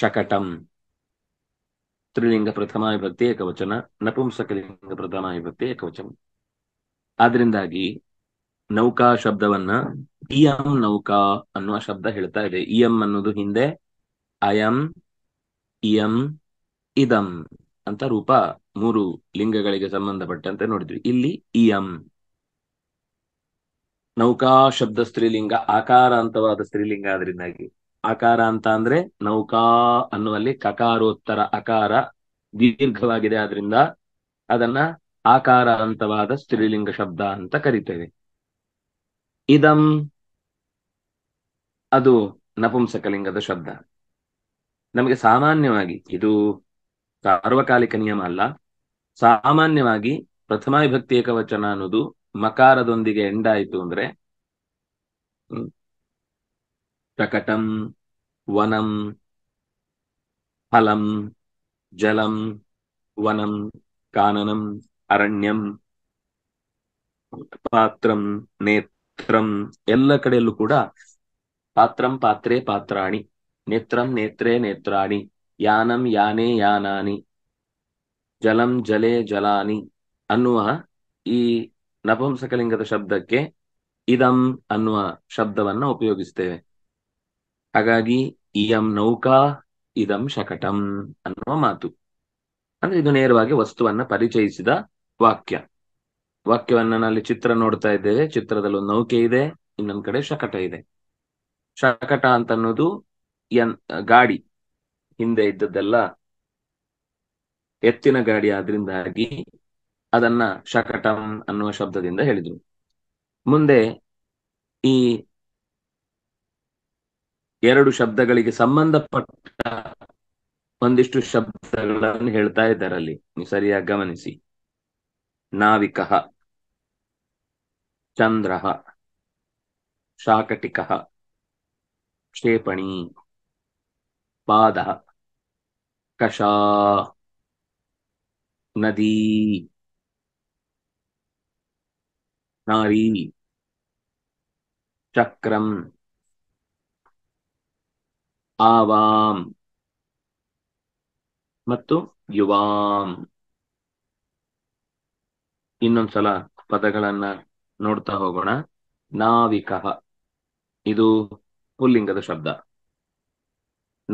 ಶಕಟಂ ತ್ರಿಲಿಂಗ ಪ್ರಥಮ ವಿಭಕ್ತಿ ಏಕವಚನ ನಪುಂಸಕಲಿಂಗ ಪ್ರಥಮ ವಿಭಕ್ತಿ ಏಕವಚನ ಆದ್ರಿಂದಾಗಿ ನೌಕಾ ಶಬ್ದವನ್ನ ಇಯಂ ನೌಕಾ ಅನ್ನುವ ಶಬ್ದ ಹೇಳ್ತಾ ಇದೆ ಇಯಂ ಅನ್ನೋದು ಹಿಂದೆ ಅಯಂ ಇಯಂ ಇದಂ ಅಂತ ರೂಪ ಮೂರು ಲಿಂಗಗಳಿಗೆ ಸಂಬಂಧಪಟ್ಟಂತೆ ನೋಡಿದ್ವಿ ಇಲ್ಲಿ ಇಯಂ ನೌಕಾ ಶಬ್ದ ಸ್ತ್ರೀಲಿಂಗ ಆಕಾರ ಅಂತವಾದ ಸ್ತ್ರೀಲಿಂಗ ಆದ್ರಿಂದಾಗಿ ಆಕಾರ ಅಂತ ಅಂದ್ರೆ ನೌಕಾ ಅನ್ನುವಲ್ಲಿ ಕಕಾರೋತ್ತರ ಅಕಾರ ದೀರ್ಘವಾಗಿದೆ ಆದ್ರಿಂದ ಅದನ್ನ ಆಕಾರ ಅಂತವಾದ ಸ್ತ್ರೀಲಿಂಗ ಶಬ್ದ ಅಂತ ಕರಿತೇವೆ ಇದಂ ಅದು ನಪುಂಸಕಲಿಂಗದ ಶಬ್ದ ನಮಗೆ ಸಾಮಾನ್ಯವಾಗಿ ಇದು ಸಾರ್ವಕಾಲಿಕ ನಿಯಮ ಅಲ್ಲ ಸಾಮಾನ್ಯವಾಗಿ ವಿಭಕ್ತಿ ಏಕವಚನ ಅನ್ನೋದು ಮಕಾರದೊಂದಿಗೆ ಎಂಡಾಯಿತು ಅಂದ್ರೆ शकटं वनं फलं जलं वनं काननम् ಅರಣ್ಯಂ ಪಾತ್ರಂ ನೇತ್ರಂ ಎಲ್ಲ ಕಡೆಯಲ್ಲೂ ಕೂಡ ಪಾತ್ರಂ ಪಾತ್ರೆ ಪಾತ್ರಾಣಿ ನೇತ್ರಂ ನೇತ್ರೇ ನೇತ್ರಾಣಿ ಯಾನಂ ಯಾನೇ ಯಾನಾನಿ ಜಲಂ ಜಲೇ ಜಲಾನಿ ಅನ್ನುವ ಈ ನಪುಂಸಕಲಿಂಗದ ಶಬ್ದಕ್ಕೆ ಇದಂ ಅನ್ನುವ ಶಬ್ದವನ್ನ ಉಪಯೋಗಿಸ್ತೇವೆ ಹಾಗಾಗಿ ಇಯಂ ನೌಕಾ ಇದಂ ಶಕಟಂ ಅನ್ನುವ ಮಾತು ಅಂದ್ರೆ ಇದು ನೇರವಾಗಿ ವಸ್ತುವನ್ನ ಪರಿಚಯಿಸಿದ ವಾಕ್ಯ ವಾಕ್ಯವನ್ನ ನಾಲ್ಲಿ ಚಿತ್ರ ನೋಡ್ತಾ ಇದ್ದೇವೆ ಚಿತ್ರದಲ್ಲಿ ಒಂದು ನೌಕೆ ಇದೆ ಇನ್ನೊಂದ್ ಕಡೆ ಶಕಟ ಇದೆ ಶಕಟ ಅಂತ ಅನ್ನೋದು ಎನ್ ಗಾಡಿ ಹಿಂದೆ ಇದ್ದದ್ದೆಲ್ಲ ಎತ್ತಿನ ಗಾಡಿ ಆದ್ರಿಂದಾಗಿ ಅದನ್ನ ಶಕಟಂ ಅನ್ನುವ ಶಬ್ದದಿಂದ ಹೇಳಿದ್ರು ಮುಂದೆ ಈ ಎರಡು ಶಬ್ದಗಳಿಗೆ ಸಂಬಂಧಪಟ್ಟ ಒಂದಿಷ್ಟು ಶಬ್ದಗಳನ್ನು ಹೇಳ್ತಾ ಇದ್ದಾರೆ ಅಲ್ಲಿ ನೀವು ಸರಿಯಾಗಿ ಗಮನಿಸಿ ನಾವಿಕ ಚಂದ್ರ ಶಾಕಟಿಕ ಕ್ಷೇಪಣಿ ಪಾದ ಕಷಾ ನದಿ ನಾರಿ ಚಕ್ರಂ ಆವಾಂ ಮತ್ತು ಯುವಾಂ ಇನ್ನೊಂದ್ಸಲ ಪದಗಳನ್ನ ನೋಡ್ತಾ ಹೋಗೋಣ ನಾವಿಕ ಇದು ಪುಲ್ಲಿಂಗದ ಶಬ್ದ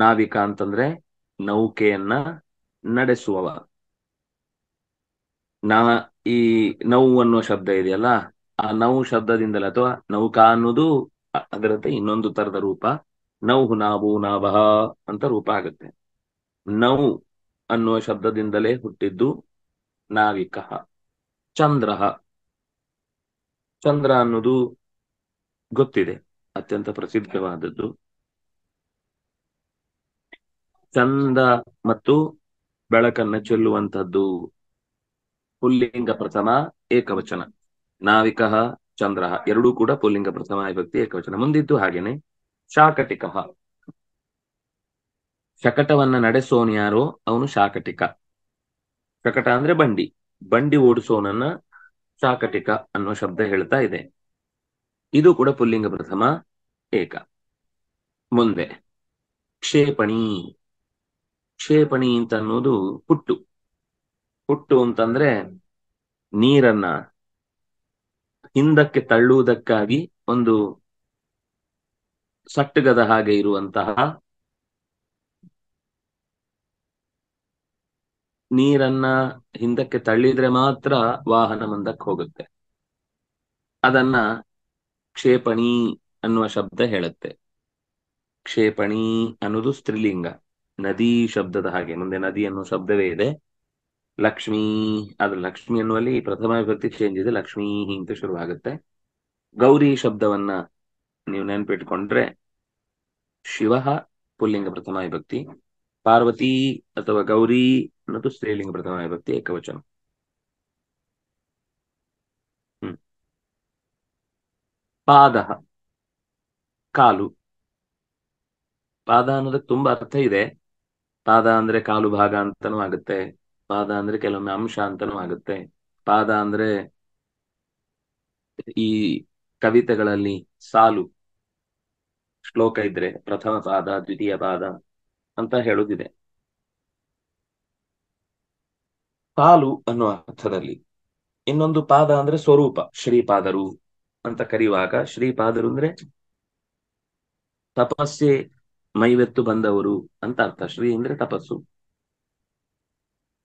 ನಾವಿಕ ಅಂತಂದ್ರೆ ನೌಕೆಯನ್ನ ನಡೆಸುವವ ನಾ ಈ ನೌ ಅನ್ನೋ ಶಬ್ದ ಇದೆಯಲ್ಲ ಆ ನೌ ಶಬ್ದದಿಂದಲೇ ಅಥವಾ ನೌಕಾ ಅನ್ನೋದು ಅದರತ್ತೆ ಇನ್ನೊಂದು ತರದ ರೂಪ ನೌ ನಾವು ನಾಭಃ ಅಂತ ರೂಪ ಆಗುತ್ತೆ ನೌ ಅನ್ನುವ ಶಬ್ದದಿಂದಲೇ ಹುಟ್ಟಿದ್ದು ನಾವಿಕ ಚಂದ್ರ ಚಂದ್ರ ಅನ್ನೋದು ಗೊತ್ತಿದೆ ಅತ್ಯಂತ ಪ್ರಸಿದ್ಧವಾದದ್ದು ಚಂದ ಮತ್ತು ಬೆಳಕನ್ನ ಚೆಲ್ಲುವಂಥದ್ದು ಪುಲ್ಲಿಂಗ ಪ್ರಥಮ ಏಕವಚನ ನಾವಿಕ ಚಂದ್ರ ಎರಡೂ ಕೂಡ ಪುಲ್ಲಿಂಗ ಪ್ರಥಮ ವಿಭಕ್ತಿ ಏಕವಚನ ಮುಂದಿದ್ದು ಹಾಗೇನೆ ಶಾಕಟಿಕ ಶಕಟವನ್ನ ನಡೆಸೋನು ಯಾರೋ ಅವನು ಶಾಕಟಿಕ ಶಕಟ ಅಂದ್ರೆ ಬಂಡಿ ಬಂಡಿ ಓಡಿಸೋನನ್ನ ಶಾಕಟಿಕ ಅನ್ನೋ ಶಬ್ದ ಹೇಳ್ತಾ ಇದೆ ಇದು ಕೂಡ ಪುಲ್ಲಿಂಗ ಪ್ರಥಮ ಏಕ ಮುಂದೆ ಕ್ಷೇಪಣಿ ಕ್ಷೇಪಣಿ ಅಂತ ಅನ್ನೋದು ಹುಟ್ಟು ಹುಟ್ಟು ಅಂತಂದ್ರೆ ನೀರನ್ನ ಹಿಂದಕ್ಕೆ ತಳ್ಳುವುದಕ್ಕಾಗಿ ಒಂದು ಸಟ್ಟಗದ ಹಾಗೆ ಇರುವಂತಹ ನೀರನ್ನ ಹಿಂದಕ್ಕೆ ತಳ್ಳಿದ್ರೆ ಮಾತ್ರ ವಾಹನ ಮುಂದಕ್ಕೆ ಹೋಗುತ್ತೆ ಅದನ್ನ ಕ್ಷೇಪಣಿ ಅನ್ನುವ ಶಬ್ದ ಹೇಳುತ್ತೆ ಕ್ಷೇಪಣಿ ಅನ್ನೋದು ಸ್ತ್ರೀಲಿಂಗ ನದಿ ಶಬ್ದದ ಹಾಗೆ ಮುಂದೆ ನದಿ ಅನ್ನೋ ಶಬ್ದವೇ ಇದೆ ಲಕ್ಷ್ಮೀ ಅದು ಲಕ್ಷ್ಮಿ ಅನ್ನುವಲ್ಲಿ ಪ್ರಥಮ ವಿಭಕ್ತಿ ಚೇಂಜ್ ಇದೆ ಲಕ್ಷ್ಮೀ ಅಂತ ಶುರುವಾಗುತ್ತೆ ಗೌರಿ ಶಬ್ದವನ್ನ ನೀವು ನೆನ್ಪಿಟ್ಕೊಂಡ್ರೆ ಶಿವ ಪುಲ್ಲಿಂಗ ಪ್ರಥಮ ವಿಭಕ್ತಿ ಪಾರ್ವತಿ ಅಥವಾ ಗೌರಿ ಅನ್ನೋದು ಸ್ತ್ರೀಲಿಂಗ ಪ್ರಥಮ ವಿಭಕ್ತಿ ಏಕವಚನ ಹ್ಮ್ ಪಾದ ಕಾಲು ಪಾದ ಅನ್ನೋದಕ್ಕೆ ತುಂಬಾ ಅರ್ಥ ಇದೆ ಪಾದ ಅಂದ್ರೆ ಕಾಲು ಭಾಗ ಅಂತನೂ ಆಗುತ್ತೆ ಪಾದ ಅಂದ್ರೆ ಕೆಲವೊಮ್ಮೆ ಅಂಶ ಅಂತನೂ ಆಗುತ್ತೆ ಪಾದ ಅಂದ್ರೆ ಈ ಕವಿತೆಗಳಲ್ಲಿ ಸಾಲು ಶ್ಲೋಕ ಇದ್ರೆ ಪ್ರಥಮ ಪಾದ ದ್ವಿತೀಯ ಪಾದ ಅಂತ ಹೇಳುದಿದೆ ಪಾಲು ಅನ್ನುವ ಅರ್ಥದಲ್ಲಿ ಇನ್ನೊಂದು ಪಾದ ಅಂದ್ರೆ ಸ್ವರೂಪ ಶ್ರೀಪಾದರು ಅಂತ ಕರೆಯುವಾಗ ಶ್ರೀಪಾದರು ಅಂದ್ರೆ ತಪಸ್ಸೆ ಮೈವೆತ್ತು ಬಂದವರು ಅಂತ ಅರ್ಥ ಶ್ರೀ ಅಂದ್ರೆ ತಪಸ್ಸು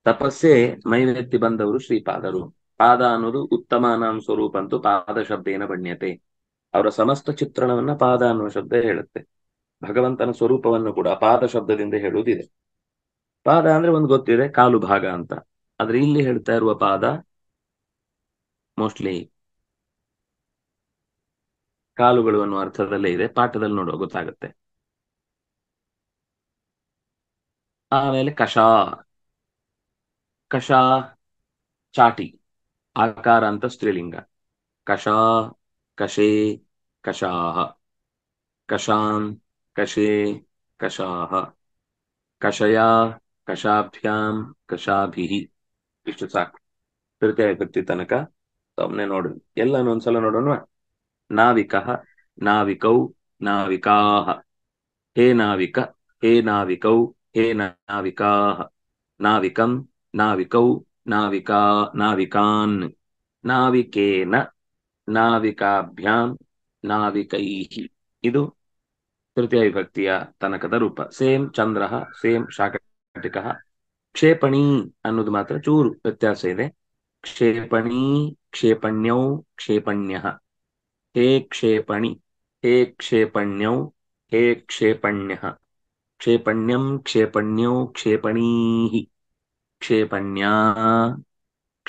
ತಪಸ್ಸೆ ಮೈವೆತ್ತಿ ಬಂದವರು ಶ್ರೀಪಾದರು ಪಾದ ಅನ್ನೋದು ಉತ್ತಮ ನಾಮ ಸ್ವರೂಪ ಅಂತೂ ಪಾದ ಏನ ಬಣ್ಯತೆ ಅವರ ಸಮಸ್ತ ಚಿತ್ರಣವನ್ನ ಪಾದ ಅನ್ನುವ ಶಬ್ದ ಹೇಳುತ್ತೆ ಭಗವಂತನ ಸ್ವರೂಪವನ್ನು ಕೂಡ ಪಾದ ಶಬ್ದದಿಂದ ಹೇಳುವುದಿದೆ ಪಾದ ಅಂದ್ರೆ ಒಂದು ಗೊತ್ತಿದೆ ಕಾಲು ಭಾಗ ಅಂತ ಆದ್ರೆ ಇಲ್ಲಿ ಹೇಳ್ತಾ ಇರುವ ಪಾದ ಮೋಸ್ಟ್ಲಿ ಕಾಲುಗಳು ಅನ್ನುವ ಅರ್ಥದಲ್ಲೇ ಇದೆ ಪಾಠದಲ್ಲಿ ನೋಡುವ ಗೊತ್ತಾಗುತ್ತೆ ಆಮೇಲೆ ಕಷಾ ಕಷಾ ಚಾಟಿ ಆಕಾರ ಅಂತ ಸ್ತ್ರೀಲಿಂಗ ಕಷಾ कषे कषाः कषाम् कषे कषाः कषया कषाभ्याम् ಕಷಾಭಿಃ ಇಷ್ಟು ಸಾಕು ಕೃತ್ಯ ಕೃತ್ಯ ತನಕ ಒಮ್ಮೆ ನೋಡು ಎಲ್ಲಾನು ಒಂದ್ಸಲ ನೋಡೋಣ ನಾವಿಕ ನಾವಿಕೌ ನಾವಿಕಾ ಹೇ ನಾವಿಕ ಹೇ ನಾವಿಕೌ ಹೇ ನಾವಿಕಾ ನಾವಿಕಂ ನಾವಿಕೌ ನಾವಿಕಾ ನಾವಿಕಾನ್ ನಾವಿಕೇನ ನಾವಿಕಾಭ್ಯಾಂ ನಾವಿಕೈ ಇದು ತೃತೀಯ ವಿಭಕ್ತಿಯ ತನಕದ ರೂಪ ಸೇಮ್ ಚಂದ್ರ ಸೇಮ್ ಶಾಕಟಿಕ ಕ್ಷೇಪಣಿ ಅನ್ನೋದು ಮಾತ್ರ ಚೂರು ವ್ಯತ್ಯಾಸ ಇದೆ ಕ್ಷೇಪಣಿ ಕ್ಷೇಪಣ್ಯೌ ಕ್ಷೇಪಣ್ಯ ಹೇ ಕ್ಷೇಪಣಿ ಹೇ ಕ್ಷೇಪಣ್ಯೌ ಹೇ ಕ್ಷೇಪಣ್ಯ ಕ್ಷೇಪಣ್ಯಂ ಕ್ಷೇಪಣ್ಯೌ ಕ್ಷೇಪಣೀ ಕ್ಷೇಪಣ್ಯಾ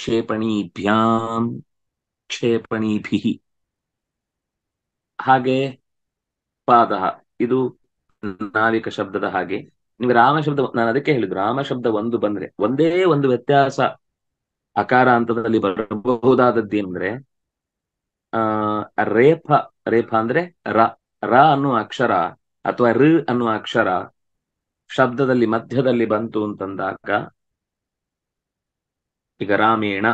ಕ್ಷೇಪಣೀಭ್ಯಾಂ ಕ್ಷೇಪಣೀಭಿ ಹಾಗೆ ಪಾದ ಇದು ನಾವಿಕ ಶಬ್ದದ ಹಾಗೆ ನಿಮ್ಗೆ ರಾಮ ಶಬ್ದ ನಾನು ಅದಕ್ಕೆ ಹೇಳಿದ್ರು ರಾಮ ಶಬ್ದ ಒಂದು ಬಂದ್ರೆ ಒಂದೇ ಒಂದು ವ್ಯತ್ಯಾಸ ಅಕಾರ ಹಂತದಲ್ಲಿ ಬರಬಹುದಾದದ್ದು ಅಂದ್ರೆ ಆ ರೇಫ ರೇಫ ಅಂದ್ರೆ ರ ರ ಅನ್ನುವ ಅಕ್ಷರ ಅಥವಾ ಋ ಅನ್ನುವ ಅಕ್ಷರ ಶಬ್ದದಲ್ಲಿ ಮಧ್ಯದಲ್ಲಿ ಬಂತು ಅಂತಂದಾಗ ಈಗ ರಾಮೇಣ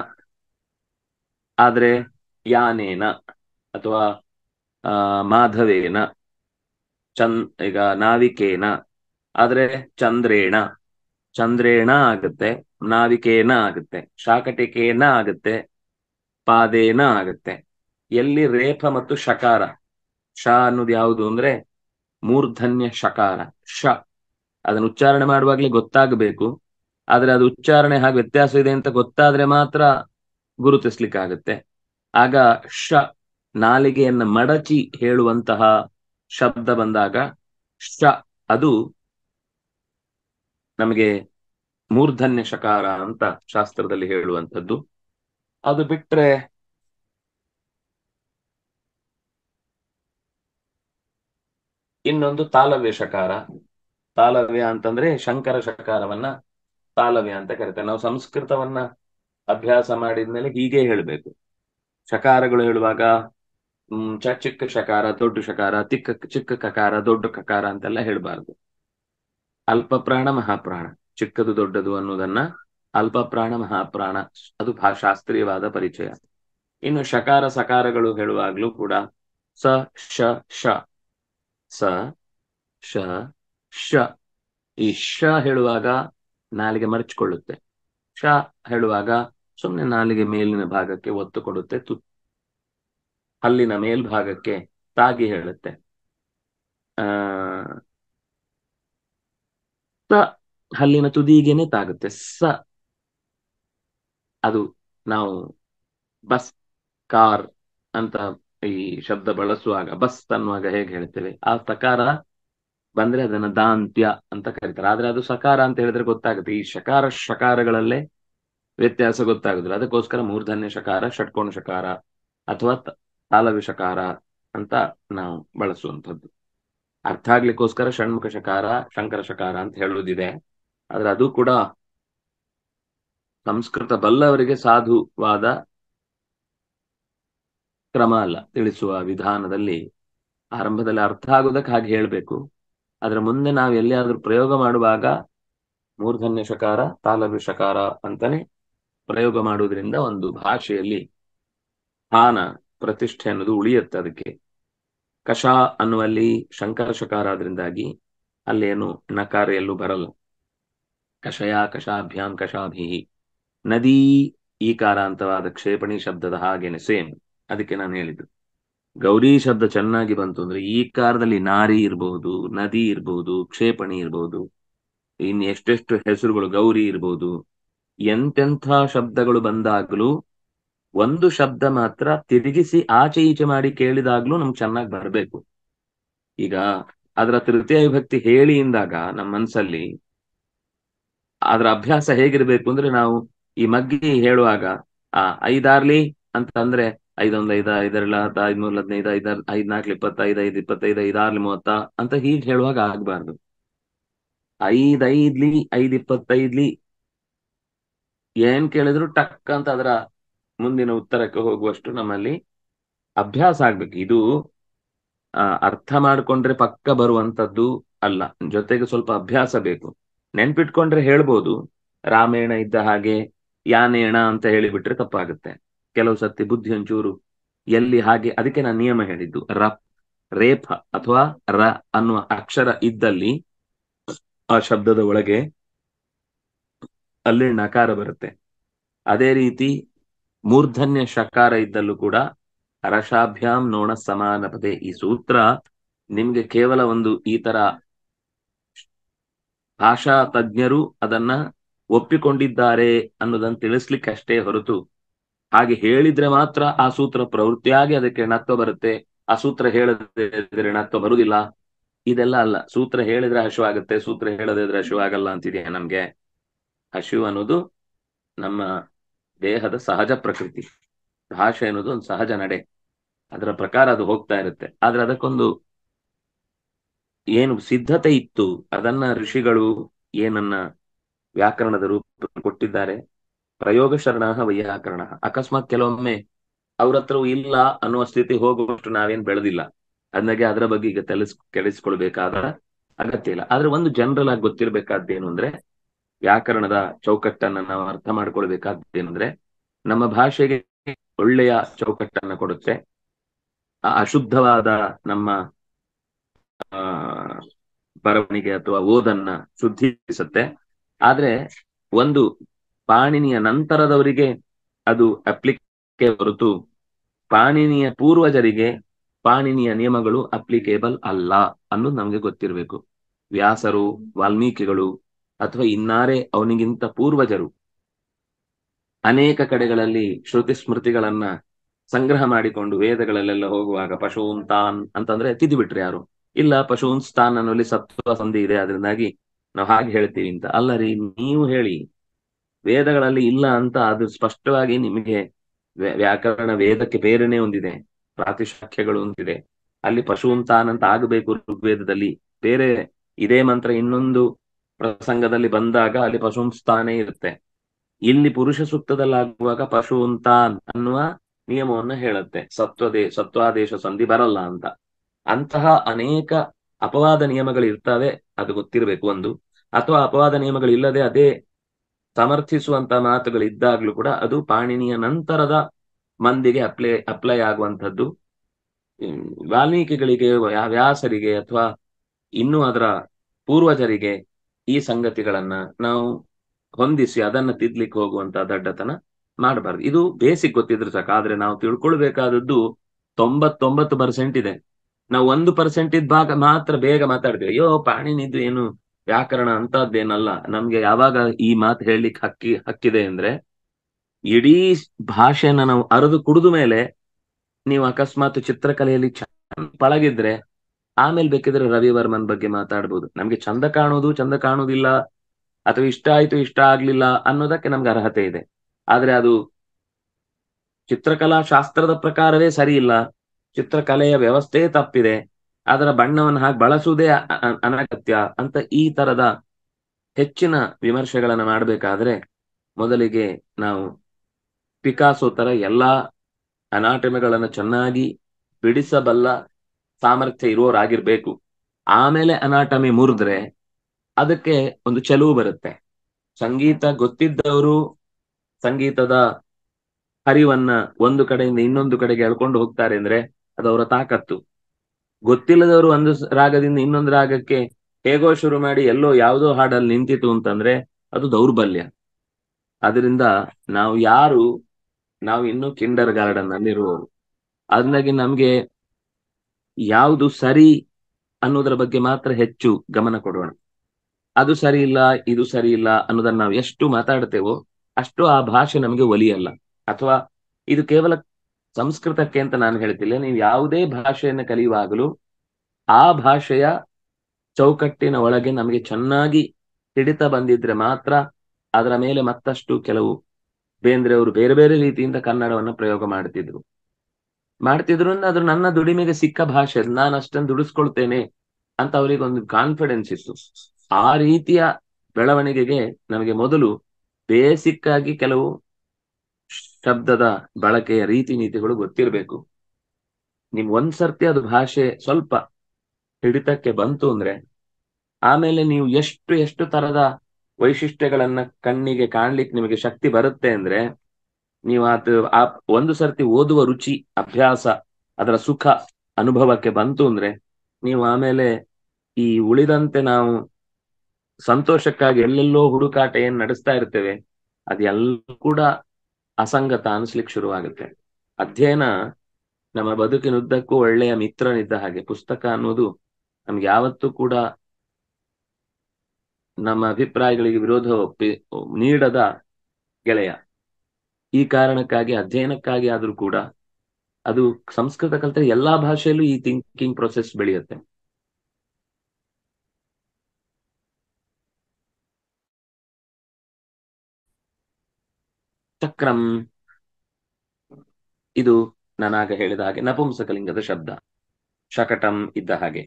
ಆದರೆ ಯಾನೇನ ಅಥವಾ ಮಾಧವೇನ ಚಂದ್ ಈಗ ನಾವಿಕೇನ ಆದ್ರೆ ಚಂದ್ರೇಣ ಚಂದ್ರೇಣ ಆಗುತ್ತೆ ನಾವಿಕೇನ ಆಗುತ್ತೆ ಶಾಕಟಿಕೇನ ಆಗುತ್ತೆ ಪಾದೇನ ಆಗುತ್ತೆ ಎಲ್ಲಿ ರೇಪ ಮತ್ತು ಶಕಾರ ಶ ಅನ್ನೋದು ಯಾವುದು ಅಂದ್ರೆ ಮೂರ್ಧನ್ಯ ಶಕಾರ ಶ ಅದನ್ನು ಉಚ್ಚಾರಣೆ ಮಾಡುವಾಗ್ಲೇ ಗೊತ್ತಾಗಬೇಕು ಆದ್ರೆ ಅದು ಉಚ್ಚಾರಣೆ ಹಾಗೆ ವ್ಯತ್ಯಾಸ ಇದೆ ಅಂತ ಗೊತ್ತಾದ್ರೆ ಮಾತ್ರ ಗುರುತಿಸ್ಲಿಕ್ಕಾಗತ್ತೆ ಆಗ ಶ ನಾಲಿಗೆಯನ್ನ ಮಡಚಿ ಹೇಳುವಂತಹ ಶಬ್ದ ಬಂದಾಗ ಶ ಅದು ನಮಗೆ ಮೂರ್ಧನ್ಯ ಶಕಾರ ಅಂತ ಶಾಸ್ತ್ರದಲ್ಲಿ ಹೇಳುವಂಥದ್ದು ಅದು ಬಿಟ್ರೆ ಇನ್ನೊಂದು ತಾಲವ್ಯ ಶಕಾರ ತಾಲವ್ಯ ಅಂತಂದ್ರೆ ಶಂಕರ ಶಕಾರವನ್ನ ತಾಲವ್ಯ ಅಂತ ಕರಿತೇವೆ ನಾವು ಸಂಸ್ಕೃತವನ್ನ ಅಭ್ಯಾಸ ಮಾಡಿದ್ಮೇಲೆ ಹೀಗೆ ಹೇಳಬೇಕು ಶಕಾರಗಳು ಹೇಳುವಾಗ ಹ್ಮ್ ಚ ಚಿಕ್ಕ ಶಕಾರ ದೊಡ್ಡ ಶಕಾರ ತಿಕ್ಕ ಚಿಕ್ಕ ಕಕಾರ ದೊಡ್ಡ ಕಕಾರ ಅಂತೆಲ್ಲ ಹೇಳಬಾರ್ದು ಅಲ್ಪ ಪ್ರಾಣ ಮಹಾಪ್ರಾಣ ಚಿಕ್ಕದು ದೊಡ್ಡದು ಅನ್ನೋದನ್ನ ಅಲ್ಪ ಪ್ರಾಣ ಮಹಾಪ್ರಾಣ ಅದು ಶಾಸ್ತ್ರೀಯವಾದ ಪರಿಚಯ ಇನ್ನು ಶಕಾರ ಸಕಾರಗಳು ಹೇಳುವಾಗ್ಲೂ ಕೂಡ ಸ ಶ ಶ ಸ ಶ ಶ ಈ ಶ ಹೇಳುವಾಗ ನಾಲಿಗೆ ಮರಚಿಕೊಳ್ಳುತ್ತೆ ಶ ಹೇಳುವಾಗ ಸುಮ್ಮನೆ ನಾಲಿಗೆ ಮೇಲಿನ ಭಾಗಕ್ಕೆ ಒತ್ತು ಕೊಡುತ್ತೆ ತು ಹಲ್ಲಿನ ಮೇಲ್ಭಾಗಕ್ಕೆ ತಾಗಿ ಹೇಳುತ್ತೆ ಆ ಹಲ್ಲಿನ ತುದಿಗೆನೆ ತಾಗುತ್ತೆ ಸ ಅದು ನಾವು ಬಸ್ ಕಾರ್ ಅಂತ ಈ ಶಬ್ದ ಬಳಸುವಾಗ ಬಸ್ ಅನ್ನುವಾಗ ಹೇಗೆ ಹೇಳ್ತೇವೆ ಆ ತಕಾರ ಬಂದ್ರೆ ಅದನ್ನ ದಾಂತ್ಯ ಅಂತ ಕರೀತಾರೆ ಆದ್ರೆ ಅದು ಸಕಾರ ಅಂತ ಹೇಳಿದ್ರೆ ಗೊತ್ತಾಗುತ್ತೆ ಈ ಶಕಾರ ಶಕಾರಗಳಲ್ಲೇ ವ್ಯತ್ಯಾಸ ಗೊತ್ತಾಗುದಿಲ್ಲ ಅದಕ್ಕೋಸ್ಕರ ಮೂರ್ಧನ್ಯ ಶಕಾರ ಷಟ್ಕೋಣ ಶಕಾರ ಅಥವಾ ತಾಲವ್ಯ ಶಕಾರ ಅಂತ ನಾವು ಬಳಸುವಂಥದ್ದು ಅರ್ಥ ಆಗ್ಲಿಕ್ಕೋಸ್ಕರ ಷಣ್ಮುಖ ಶಕಾರ ಶಂಕರ ಶಕಾರ ಅಂತ ಹೇಳುವುದಿದೆ ಆದ್ರೆ ಅದು ಕೂಡ ಸಂಸ್ಕೃತ ಬಲ್ಲವರಿಗೆ ಸಾಧುವಾದ ಕ್ರಮ ಅಲ್ಲ ತಿಳಿಸುವ ವಿಧಾನದಲ್ಲಿ ಆರಂಭದಲ್ಲಿ ಅರ್ಥ ಆಗುದಕ್ಕೆ ಹಾಗೆ ಹೇಳಬೇಕು ಅದರ ಮುಂದೆ ನಾವು ಎಲ್ಲಿಯಾದ್ರೂ ಪ್ರಯೋಗ ಮಾಡುವಾಗ ಮೂರ್ಧನ್ಯ ಶಕಾರ ತಾಲವ್ಯ ಶಕಾರ ಅಂತಾನೆ ಪ್ರಯೋಗ ಮಾಡುವುದರಿಂದ ಒಂದು ಭಾಷೆಯಲ್ಲಿ ಹಾನ ಪ್ರತಿಷ್ಠೆ ಅನ್ನೋದು ಉಳಿಯುತ್ತೆ ಅದಕ್ಕೆ ಕಷ ಅನ್ನುವಲ್ಲಿ ಶಂಕರ ಶಕಾರ ಆದ್ರಿಂದಾಗಿ ಅಲ್ಲೇನು ನಕಾರ ಎಲ್ಲೂ ಬರಲ್ಲ ಕಷಯ ಕಷಾಭ್ಯಾಂ ಕಷಾಭಿ ನದಿ ಅಂತವಾದ ಕ್ಷೇಪಣಿ ಶಬ್ದದ ಹಾಗೇನೆ ಸೇಮ್ ಅದಕ್ಕೆ ನಾನು ಹೇಳಿದ್ದು ಗೌರಿ ಶಬ್ದ ಚೆನ್ನಾಗಿ ಬಂತು ಅಂದ್ರೆ ಈ ಕಾರದಲ್ಲಿ ನಾರಿ ಇರಬಹುದು ನದಿ ಇರಬಹುದು ಕ್ಷೇಪಣಿ ಇರಬಹುದು ಇನ್ ಎಷ್ಟೆಷ್ಟು ಹೆಸರುಗಳು ಗೌರಿ ಇರಬಹುದು ಎಂತೆಂಥ ಶಬ್ದಗಳು ಬಂದಾಗ್ಲೂ ಒಂದು ಶಬ್ದ ಮಾತ್ರ ತಿರುಗಿಸಿ ಆಚೆ ಈಚೆ ಮಾಡಿ ಕೇಳಿದಾಗ್ಲೂ ನಮ್ಗೆ ಚೆನ್ನಾಗಿ ಬರಬೇಕು ಈಗ ಅದರ ತೃತೀಯ ವಿಭಕ್ತಿ ಹೇಳಿ ಇಂದಾಗ ನಮ್ಮ ಮನ್ಸಲ್ಲಿ ಅದರ ಅಭ್ಯಾಸ ಹೇಗಿರ್ಬೇಕು ಅಂದ್ರೆ ನಾವು ಈ ಮಗ್ಗಿ ಹೇಳುವಾಗ ಆ ಐದಾರ್ಲಿ ಅಂತ ಅಂದ್ರೆ ಐದೊಂದ್ ಐದ ಐದರಲ್ಲ ಹತ್ತ ಐದ್ಮೂರ್ ಹದಿನೈದು ಐದಾರ್ ಐದ್ ನಾಲ್ಕು ಇಪ್ಪತ್ತೈದ್ ಐದ್ ಇಪ್ಪತ್ತೈದು ಐದಾರ್ಲಿ ಮೂವತ್ತ ಅಂತ ಹೀಗೆ ಹೇಳುವಾಗ ಆಗ್ಬಾರ್ದು ಐದೈದ್ಲಿ ಐದ್ಲಿ ಐದ್ ಇಪ್ಪತ್ತೈದ್ಲಿ ಏನ್ ಕೇಳಿದ್ರು ಟಕ್ ಅಂತ ಅದರ ಮುಂದಿನ ಉತ್ತರಕ್ಕೆ ಹೋಗುವಷ್ಟು ನಮ್ಮಲ್ಲಿ ಅಭ್ಯಾಸ ಆಗ್ಬೇಕು ಇದು ಅರ್ಥ ಮಾಡ್ಕೊಂಡ್ರೆ ಪಕ್ಕ ಬರುವಂತದ್ದು ಅಲ್ಲ ಜೊತೆಗೆ ಸ್ವಲ್ಪ ಅಭ್ಯಾಸ ಬೇಕು ನೆನ್ಪಿಟ್ಕೊಂಡ್ರೆ ಹೇಳ್ಬೋದು ರಾಮೇಣ ಇದ್ದ ಹಾಗೆ ಯಾನೇಣ ಅಂತ ಹೇಳಿಬಿಟ್ರೆ ತಪ್ಪಾಗುತ್ತೆ ಕೆಲವು ಸತಿ ಬುದ್ಧಿ ಒಂಚೂರು ಎಲ್ಲಿ ಹಾಗೆ ಅದಕ್ಕೆ ನಾನು ನಿಯಮ ಹೇಳಿದ್ದು ರ ರೇಫ ಅಥವಾ ರ ಅನ್ನುವ ಅಕ್ಷರ ಇದ್ದಲ್ಲಿ ಆ ಶಬ್ದದ ಒಳಗೆ ಅಲ್ಲಿ ನಕಾರ ಬರುತ್ತೆ ಅದೇ ರೀತಿ ಮೂರ್ಧನ್ಯ ಶಕಾರ ಇದ್ದಲ್ಲೂ ಕೂಡ ರಸಾಭ್ಯಾಂ ನೋಣ ಸಮಾನ ಪದೇ ಈ ಸೂತ್ರ ನಿಮ್ಗೆ ಕೇವಲ ಒಂದು ಈ ತರ ಭಾಷಾ ತಜ್ಞರು ಅದನ್ನ ಒಪ್ಪಿಕೊಂಡಿದ್ದಾರೆ ಅನ್ನೋದನ್ನ ತಿಳಿಸ್ಲಿಕ್ಕೆ ಅಷ್ಟೇ ಹೊರತು ಹಾಗೆ ಹೇಳಿದ್ರೆ ಮಾತ್ರ ಆ ಸೂತ್ರ ಪ್ರವೃತ್ತಿಯಾಗಿ ಅದಕ್ಕೆ ಋಣತ್ವ ಬರುತ್ತೆ ಆ ಸೂತ್ರ ಹೇಳದ್ರೆ ಋಣತ್ವ ಬರುವುದಿಲ್ಲ ಇದೆಲ್ಲ ಅಲ್ಲ ಸೂತ್ರ ಹೇಳಿದ್ರೆ ಹಶು ಆಗುತ್ತೆ ಸೂತ್ರ ಹೇಳದಿದ್ರೆ ಹಶು ಆಗಲ್ಲ ಅಂತಿದೆಯಾ ನಮ್ಗೆ ಹಶು ಅನ್ನೋದು ನಮ್ಮ ದೇಹದ ಸಹಜ ಪ್ರಕೃತಿ ಭಾಷೆ ಅನ್ನೋದು ಒಂದು ಸಹಜ ನಡೆ ಅದರ ಪ್ರಕಾರ ಅದು ಹೋಗ್ತಾ ಇರುತ್ತೆ ಆದ್ರೆ ಅದಕ್ಕೊಂದು ಏನು ಸಿದ್ಧತೆ ಇತ್ತು ಅದನ್ನ ಋಷಿಗಳು ಏನನ್ನ ವ್ಯಾಕರಣದ ರೂಪ ಕೊಟ್ಟಿದ್ದಾರೆ ಪ್ರಯೋಗ ಶರಣ ವೈಯಾಕರಣ ಅಕಸ್ಮಾತ್ ಕೆಲವೊಮ್ಮೆ ಅವ್ರ ಹತ್ರ ಇಲ್ಲ ಅನ್ನುವ ಸ್ಥಿತಿ ಹೋಗುವಷ್ಟು ನಾವೇನ್ ಬೆಳೆದಿಲ್ಲ ಅದನ್ನಾಗೆ ಅದರ ಬಗ್ಗೆ ಈಗ ತಲಸ್ ಕೆಡಿಸ್ಕೊಳ್ಬೇಕಾದ ಅಗತ್ಯ ಇಲ್ಲ ಆದ್ರೆ ಒಂದು ಜನರಲ್ ಆಗಿ ಗೊತ್ತಿರಬೇಕಾದ್ದೇನು ಅಂದ್ರೆ ವ್ಯಾಕರಣದ ಚೌಕಟ್ಟನ್ನ ನಾವು ಅರ್ಥ ಏನಂದ್ರೆ ನಮ್ಮ ಭಾಷೆಗೆ ಒಳ್ಳೆಯ ಚೌಕಟ್ಟನ್ನ ಕೊಡುತ್ತೆ ಅಶುದ್ಧವಾದ ನಮ್ಮ ಬರವಣಿಗೆ ಅಥವಾ ಓದನ್ನ ಶುದ್ಧೀಕರಿಸುತ್ತೆ ಆದ್ರೆ ಒಂದು ಪಾಣಿನಿಯ ನಂತರದವರಿಗೆ ಅದು ಅಪ್ಲಿಕೆ ಹೊರತು ಪಾಣಿನಿಯ ಪೂರ್ವಜರಿಗೆ ಪಾಣಿನಿಯ ನಿಯಮಗಳು ಅಪ್ಲಿಕೇಬಲ್ ಅಲ್ಲ ಅನ್ನೋದು ನಮ್ಗೆ ಗೊತ್ತಿರಬೇಕು ವ್ಯಾಸರು ವಾಲ್ಮೀಕಿಗಳು ಅಥವಾ ಇನ್ನಾರೇ ಅವನಿಗಿಂತ ಪೂರ್ವಜರು ಅನೇಕ ಕಡೆಗಳಲ್ಲಿ ಶ್ರುತಿ ಸ್ಮೃತಿಗಳನ್ನ ಸಂಗ್ರಹ ಮಾಡಿಕೊಂಡು ವೇದಗಳಲ್ಲೆಲ್ಲ ಹೋಗುವಾಗ ಪಶುವನ್ ತಾನ್ ಅಂತಂದ್ರೆ ತಿದ್ದುಬಿಟ್ರಿ ಯಾರು ಇಲ್ಲ ಪಶುಂ ಸ್ಥಾನ್ ಅನ್ನೋಲ್ಲಿ ಸತ್ವ ಸಂಧಿ ಇದೆ ಅದರಿಂದಾಗಿ ನಾವು ಹಾಗೆ ಹೇಳ್ತೀವಿ ಅಂತ ಅಲ್ಲರಿ ನೀವು ಹೇಳಿ ವೇದಗಳಲ್ಲಿ ಇಲ್ಲ ಅಂತ ಅದು ಸ್ಪಷ್ಟವಾಗಿ ನಿಮಗೆ ವ್ಯಾಕರಣ ವೇದಕ್ಕೆ ಬೇರೆನೆ ಹೊಂದಿದೆ ಪ್ರಾತಿಶಾಖ್ಯಗಳು ಹೊಂದಿದೆ ಅಲ್ಲಿ ಪಶುವಂ ಅಂತ ಆಗಬೇಕು ಋಗ್ವೇದದಲ್ಲಿ ಬೇರೆ ಇದೇ ಮಂತ್ರ ಇನ್ನೊಂದು ಪ್ರಸಂಗದಲ್ಲಿ ಬಂದಾಗ ಅಲ್ಲಿ ಪಶು ಇರುತ್ತೆ ಇಲ್ಲಿ ಪುರುಷ ಸೂಕ್ತದಲ್ಲಾಗುವಾಗ ಪಶು ಉಂತಾನ್ ಅನ್ನುವ ನಿಯಮವನ್ನ ಹೇಳುತ್ತೆ ಸತ್ವದೇ ಸತ್ವಾದೇಶ ಸಂಧಿ ಬರಲ್ಲ ಅಂತ ಅಂತಹ ಅನೇಕ ಅಪವಾದ ನಿಯಮಗಳು ಇರ್ತವೆ ಅದು ಗೊತ್ತಿರಬೇಕು ಒಂದು ಅಥವಾ ಅಪವಾದ ನಿಯಮಗಳಿಲ್ಲದೆ ಅದೇ ಸಮರ್ಥಿಸುವಂತ ಮಾತುಗಳು ಇದ್ದಾಗ್ಲೂ ಕೂಡ ಅದು ಪಾಣಿನಿಯ ನಂತರದ ಮಂದಿಗೆ ಅಪ್ಲೈ ಅಪ್ಲೈ ಆಗುವಂಥದ್ದು ವಾಲ್ಮೀಕಿಗಳಿಗೆ ವ್ಯಾಸರಿಗೆ ಅಥವಾ ಇನ್ನೂ ಅದರ ಪೂರ್ವಜರಿಗೆ ಈ ಸಂಗತಿಗಳನ್ನ ನಾವು ಹೊಂದಿಸಿ ಅದನ್ನ ತಿದ್ಲಿಕ್ಕೆ ಹೋಗುವಂತ ದಡ್ಡತನ ಮಾಡಬಾರ್ದು ಇದು ಬೇಸಿಕ್ ಗೊತ್ತಿದ್ರು ಸಾಕು ಆದ್ರೆ ನಾವು ತಿಳ್ಕೊಳ್ಬೇಕಾದದ್ದು ತೊಂಬತ್ತೊಂಬತ್ತು ಪರ್ಸೆಂಟ್ ಇದೆ ನಾವು ಒಂದು ಪರ್ಸೆಂಟ್ ಇದ್ ಭಾಗ ಮಾತ್ರ ಬೇಗ ಮಾತಾಡ್ತೀವಿ ಅಯ್ಯೋ ಪಾಣಿನಿದ್ದು ಏನು ವ್ಯಾಕರಣ ಅಂತದ್ದೇನಲ್ಲ ನಮ್ಗೆ ಯಾವಾಗ ಈ ಮಾತು ಹೇಳಲಿಕ್ಕೆ ಹಕ್ಕಿ ಹಕ್ಕಿದೆ ಅಂದ್ರೆ ಇಡೀ ಭಾಷೆನ ನಾವು ಅರದು ಕುಡಿದ ಮೇಲೆ ನೀವು ಅಕಸ್ಮಾತ್ ಚಿತ್ರಕಲೆಯಲ್ಲಿ ಪಳಗಿದ್ರೆ ಆಮೇಲೆ ಬೇಕಿದ್ರೆ ರವಿವರ್ಮನ್ ಬಗ್ಗೆ ಮಾತಾಡ್ಬೋದು ನಮ್ಗೆ ಚಂದ ಕಾಣೋದು ಚಂದ ಕಾಣೋದಿಲ್ಲ ಅಥವಾ ಇಷ್ಟ ಆಯ್ತು ಇಷ್ಟ ಆಗ್ಲಿಲ್ಲ ಅನ್ನೋದಕ್ಕೆ ನಮ್ಗೆ ಅರ್ಹತೆ ಇದೆ ಆದ್ರೆ ಅದು ಚಿತ್ರಕಲಾ ಶಾಸ್ತ್ರದ ಪ್ರಕಾರವೇ ಸರಿ ಇಲ್ಲ ಚಿತ್ರಕಲೆಯ ವ್ಯವಸ್ಥೆಯೇ ತಪ್ಪಿದೆ ಅದರ ಬಣ್ಣವನ್ನು ಹಾಗೆ ಬಳಸುವುದೇ ಅನಗತ್ಯ ಅಂತ ಈ ತರದ ಹೆಚ್ಚಿನ ವಿಮರ್ಶೆಗಳನ್ನ ಮಾಡಬೇಕಾದ್ರೆ ಮೊದಲಿಗೆ ನಾವು ಪಿಕಾಸೋ ತರ ಎಲ್ಲಾ ಅನಾಟಮಿಗಳನ್ನು ಚೆನ್ನಾಗಿ ಬಿಡಿಸಬಲ್ಲ ಸಾಮರ್ಥ್ಯ ಇರುವವರಾಗಿರ್ಬೇಕು ಆಮೇಲೆ ಅನಾಟಮಿ ಮುರಿದ್ರೆ ಅದಕ್ಕೆ ಒಂದು ಚೆಲುವು ಬರುತ್ತೆ ಸಂಗೀತ ಗೊತ್ತಿದ್ದವರು ಸಂಗೀತದ ಹರಿವನ್ನ ಒಂದು ಕಡೆಯಿಂದ ಇನ್ನೊಂದು ಕಡೆಗೆ ಎಳ್ಕೊಂಡು ಹೋಗ್ತಾರೆ ಅಂದ್ರೆ ಅದವರ ತಾಕತ್ತು ಗೊತ್ತಿಲ್ಲದವರು ಒಂದು ರಾಗದಿಂದ ಇನ್ನೊಂದು ರಾಗಕ್ಕೆ ಹೇಗೋ ಶುರು ಮಾಡಿ ಎಲ್ಲೋ ಯಾವುದೋ ಹಾಡಲ್ಲಿ ನಿಂತಿತು ಅಂತಂದ್ರೆ ಅದು ದೌರ್ಬಲ್ಯ ಅದರಿಂದ ನಾವು ಯಾರು ನಾವು ಇನ್ನು ಕಿಂಡರ್ ಗಾರ್ಡನ್ ಅಲ್ಲಿರುವವರು ಅದ್ನಾಗಿ ನಮ್ಗೆ ಯಾವುದು ಸರಿ ಅನ್ನೋದ್ರ ಬಗ್ಗೆ ಮಾತ್ರ ಹೆಚ್ಚು ಗಮನ ಕೊಡೋಣ ಅದು ಸರಿ ಇಲ್ಲ ಇದು ಸರಿ ಇಲ್ಲ ಅನ್ನೋದನ್ನ ನಾವು ಎಷ್ಟು ಮಾತಾಡ್ತೇವೋ ಅಷ್ಟು ಆ ಭಾಷೆ ನಮ್ಗೆ ಒಲಿಯಲ್ಲ ಅಥವಾ ಇದು ಕೇವಲ ಸಂಸ್ಕೃತಕ್ಕೆ ಅಂತ ನಾನು ಹೇಳ್ತಿಲ್ಲ ನೀವು ಯಾವುದೇ ಭಾಷೆಯನ್ನು ಕಲಿಯುವಾಗಲೂ ಆ ಭಾಷೆಯ ಚೌಕಟ್ಟಿನ ಒಳಗೆ ನಮಗೆ ಚೆನ್ನಾಗಿ ಹಿಡಿತ ಬಂದಿದ್ರೆ ಮಾತ್ರ ಅದರ ಮೇಲೆ ಮತ್ತಷ್ಟು ಕೆಲವು ಬೇಂದ್ರೆ ಅವರು ಬೇರೆ ಬೇರೆ ರೀತಿಯಿಂದ ಕನ್ನಡವನ್ನು ಪ್ರಯೋಗ ಮಾಡ್ತಿದ್ರು ಮಾಡ್ತಿದ್ರು ಅದು ನನ್ನ ದುಡಿಮೆಗೆ ಸಿಕ್ಕ ಭಾಷೆ ನಾನು ಅಷ್ಟನ್ನು ದುಡಿಸ್ಕೊಳ್ತೇನೆ ಅಂತ ಒಂದು ಕಾನ್ಫಿಡೆನ್ಸ್ ಇತ್ತು ಆ ರೀತಿಯ ಬೆಳವಣಿಗೆಗೆ ನಮಗೆ ಮೊದಲು ಬೇಸಿಕ್ ಆಗಿ ಕೆಲವು ಶಬ್ದದ ಬಳಕೆಯ ರೀತಿ ನೀತಿಗಳು ಗೊತ್ತಿರಬೇಕು ನಿಮ್ ಒಂದ್ಸರ್ತಿ ಅದು ಭಾಷೆ ಸ್ವಲ್ಪ ಹಿಡಿತಕ್ಕೆ ಬಂತು ಅಂದ್ರೆ ಆಮೇಲೆ ನೀವು ಎಷ್ಟು ಎಷ್ಟು ತರದ ವೈಶಿಷ್ಟ್ಯಗಳನ್ನ ಕಣ್ಣಿಗೆ ಕಾಣ್ಲಿಕ್ಕೆ ನಿಮಗೆ ಶಕ್ತಿ ಬರುತ್ತೆ ಅಂದ್ರೆ ನೀವು ಅದು ಆ ಒಂದು ಸರ್ತಿ ಓದುವ ರುಚಿ ಅಭ್ಯಾಸ ಅದರ ಸುಖ ಅನುಭವಕ್ಕೆ ಬಂತು ಅಂದ್ರೆ ನೀವು ಆಮೇಲೆ ಈ ಉಳಿದಂತೆ ನಾವು ಸಂತೋಷಕ್ಕಾಗಿ ಎಲ್ಲೆಲ್ಲೋ ಹುಡುಕಾಟ ಏನ್ ನಡೆಸ್ತಾ ಇರ್ತೇವೆ ಅದೆಲ್ಲ ಕೂಡ ಅಸಂಗತ ಅನಿಸ್ಲಿಕ್ಕೆ ಶುರುವಾಗುತ್ತೆ ಅಧ್ಯಯನ ನಮ್ಮ ಬದುಕಿನುದ್ದಕ್ಕೂ ಒಳ್ಳೆಯ ಮಿತ್ರನಿದ್ದ ಹಾಗೆ ಪುಸ್ತಕ ಅನ್ನೋದು ನಮ್ಗೆ ಯಾವತ್ತೂ ಕೂಡ ನಮ್ಮ ಅಭಿಪ್ರಾಯಗಳಿಗೆ ವಿರೋಧ ಒಪ್ಪಿ ನೀಡದ ಗೆಳೆಯ ಈ ಕಾರಣಕ್ಕಾಗಿ ಅಧ್ಯಯನಕ್ಕಾಗಿ ಆದ್ರೂ ಕೂಡ ಅದು ಸಂಸ್ಕೃತ ಕಲಿತರೆ ಎಲ್ಲಾ ಭಾಷೆಯಲ್ಲೂ ಈ ಥಿಂಕಿಂಗ್ ಪ್ರೊಸೆಸ್ ಬೆಳೆಯುತ್ತೆ ಚಕ್ರಂ ಇದು ನಾನಾಗ ಹೇಳಿದ ಹಾಗೆ ನಪುಂಸಕಲಿಂಗದ ಶಬ್ದ ಶಕಟಂ ಇದ್ದ ಹಾಗೆ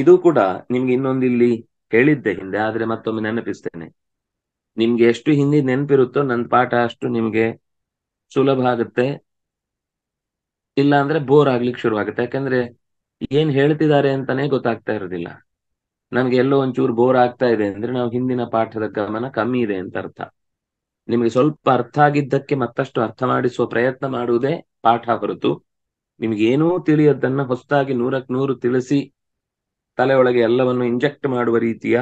ಇದು ಕೂಡ ನಿಮ್ಗೆ ಇನ್ನೊಂದಿಲ್ಲಿ ಹೇಳಿದ್ದೆ ಹಿಂದೆ ಆದ್ರೆ ಮತ್ತೊಮ್ಮೆ ನೆನಪಿಸ್ತೇನೆ ನಿಮ್ಗೆ ಎಷ್ಟು ಹಿಂದಿ ನೆನಪಿರುತ್ತೋ ನನ್ನ ಪಾಠ ಅಷ್ಟು ನಿಮ್ಗೆ ಸುಲಭ ಆಗುತ್ತೆ ಇಲ್ಲ ಅಂದ್ರೆ ಬೋರ್ ಆಗ್ಲಿಕ್ಕೆ ಶುರು ಆಗುತ್ತೆ ಯಾಕಂದ್ರೆ ಏನ್ ಹೇಳ್ತಿದ್ದಾರೆ ಅಂತಾನೆ ಗೊತ್ತಾಗ್ತಾ ಇರೋದಿಲ್ಲ ನಮ್ಗೆ ಎಲ್ಲೋ ಒಂಚೂರು ಬೋರ್ ಆಗ್ತಾ ಇದೆ ಅಂದ್ರೆ ನಾವು ಹಿಂದಿನ ಪಾಠದ ಗಮನ ಕಮ್ಮಿ ಇದೆ ಅಂತ ಅರ್ಥ ನಿಮಗೆ ಸ್ವಲ್ಪ ಅರ್ಥ ಆಗಿದ್ದಕ್ಕೆ ಮತ್ತಷ್ಟು ಅರ್ಥ ಮಾಡಿಸುವ ಪ್ರಯತ್ನ ಮಾಡುವುದೇ ಪಾಠ ಹೊರತು ನಿಮ್ಗೆ ಏನೂ ತಿಳಿಯದ್ದನ್ನ ಹೊಸದಾಗಿ ನೂರಕ್ಕೆ ನೂರು ತಿಳಿಸಿ ತಲೆಯೊಳಗೆ ಎಲ್ಲವನ್ನು ಇಂಜೆಕ್ಟ್ ಮಾಡುವ ರೀತಿಯ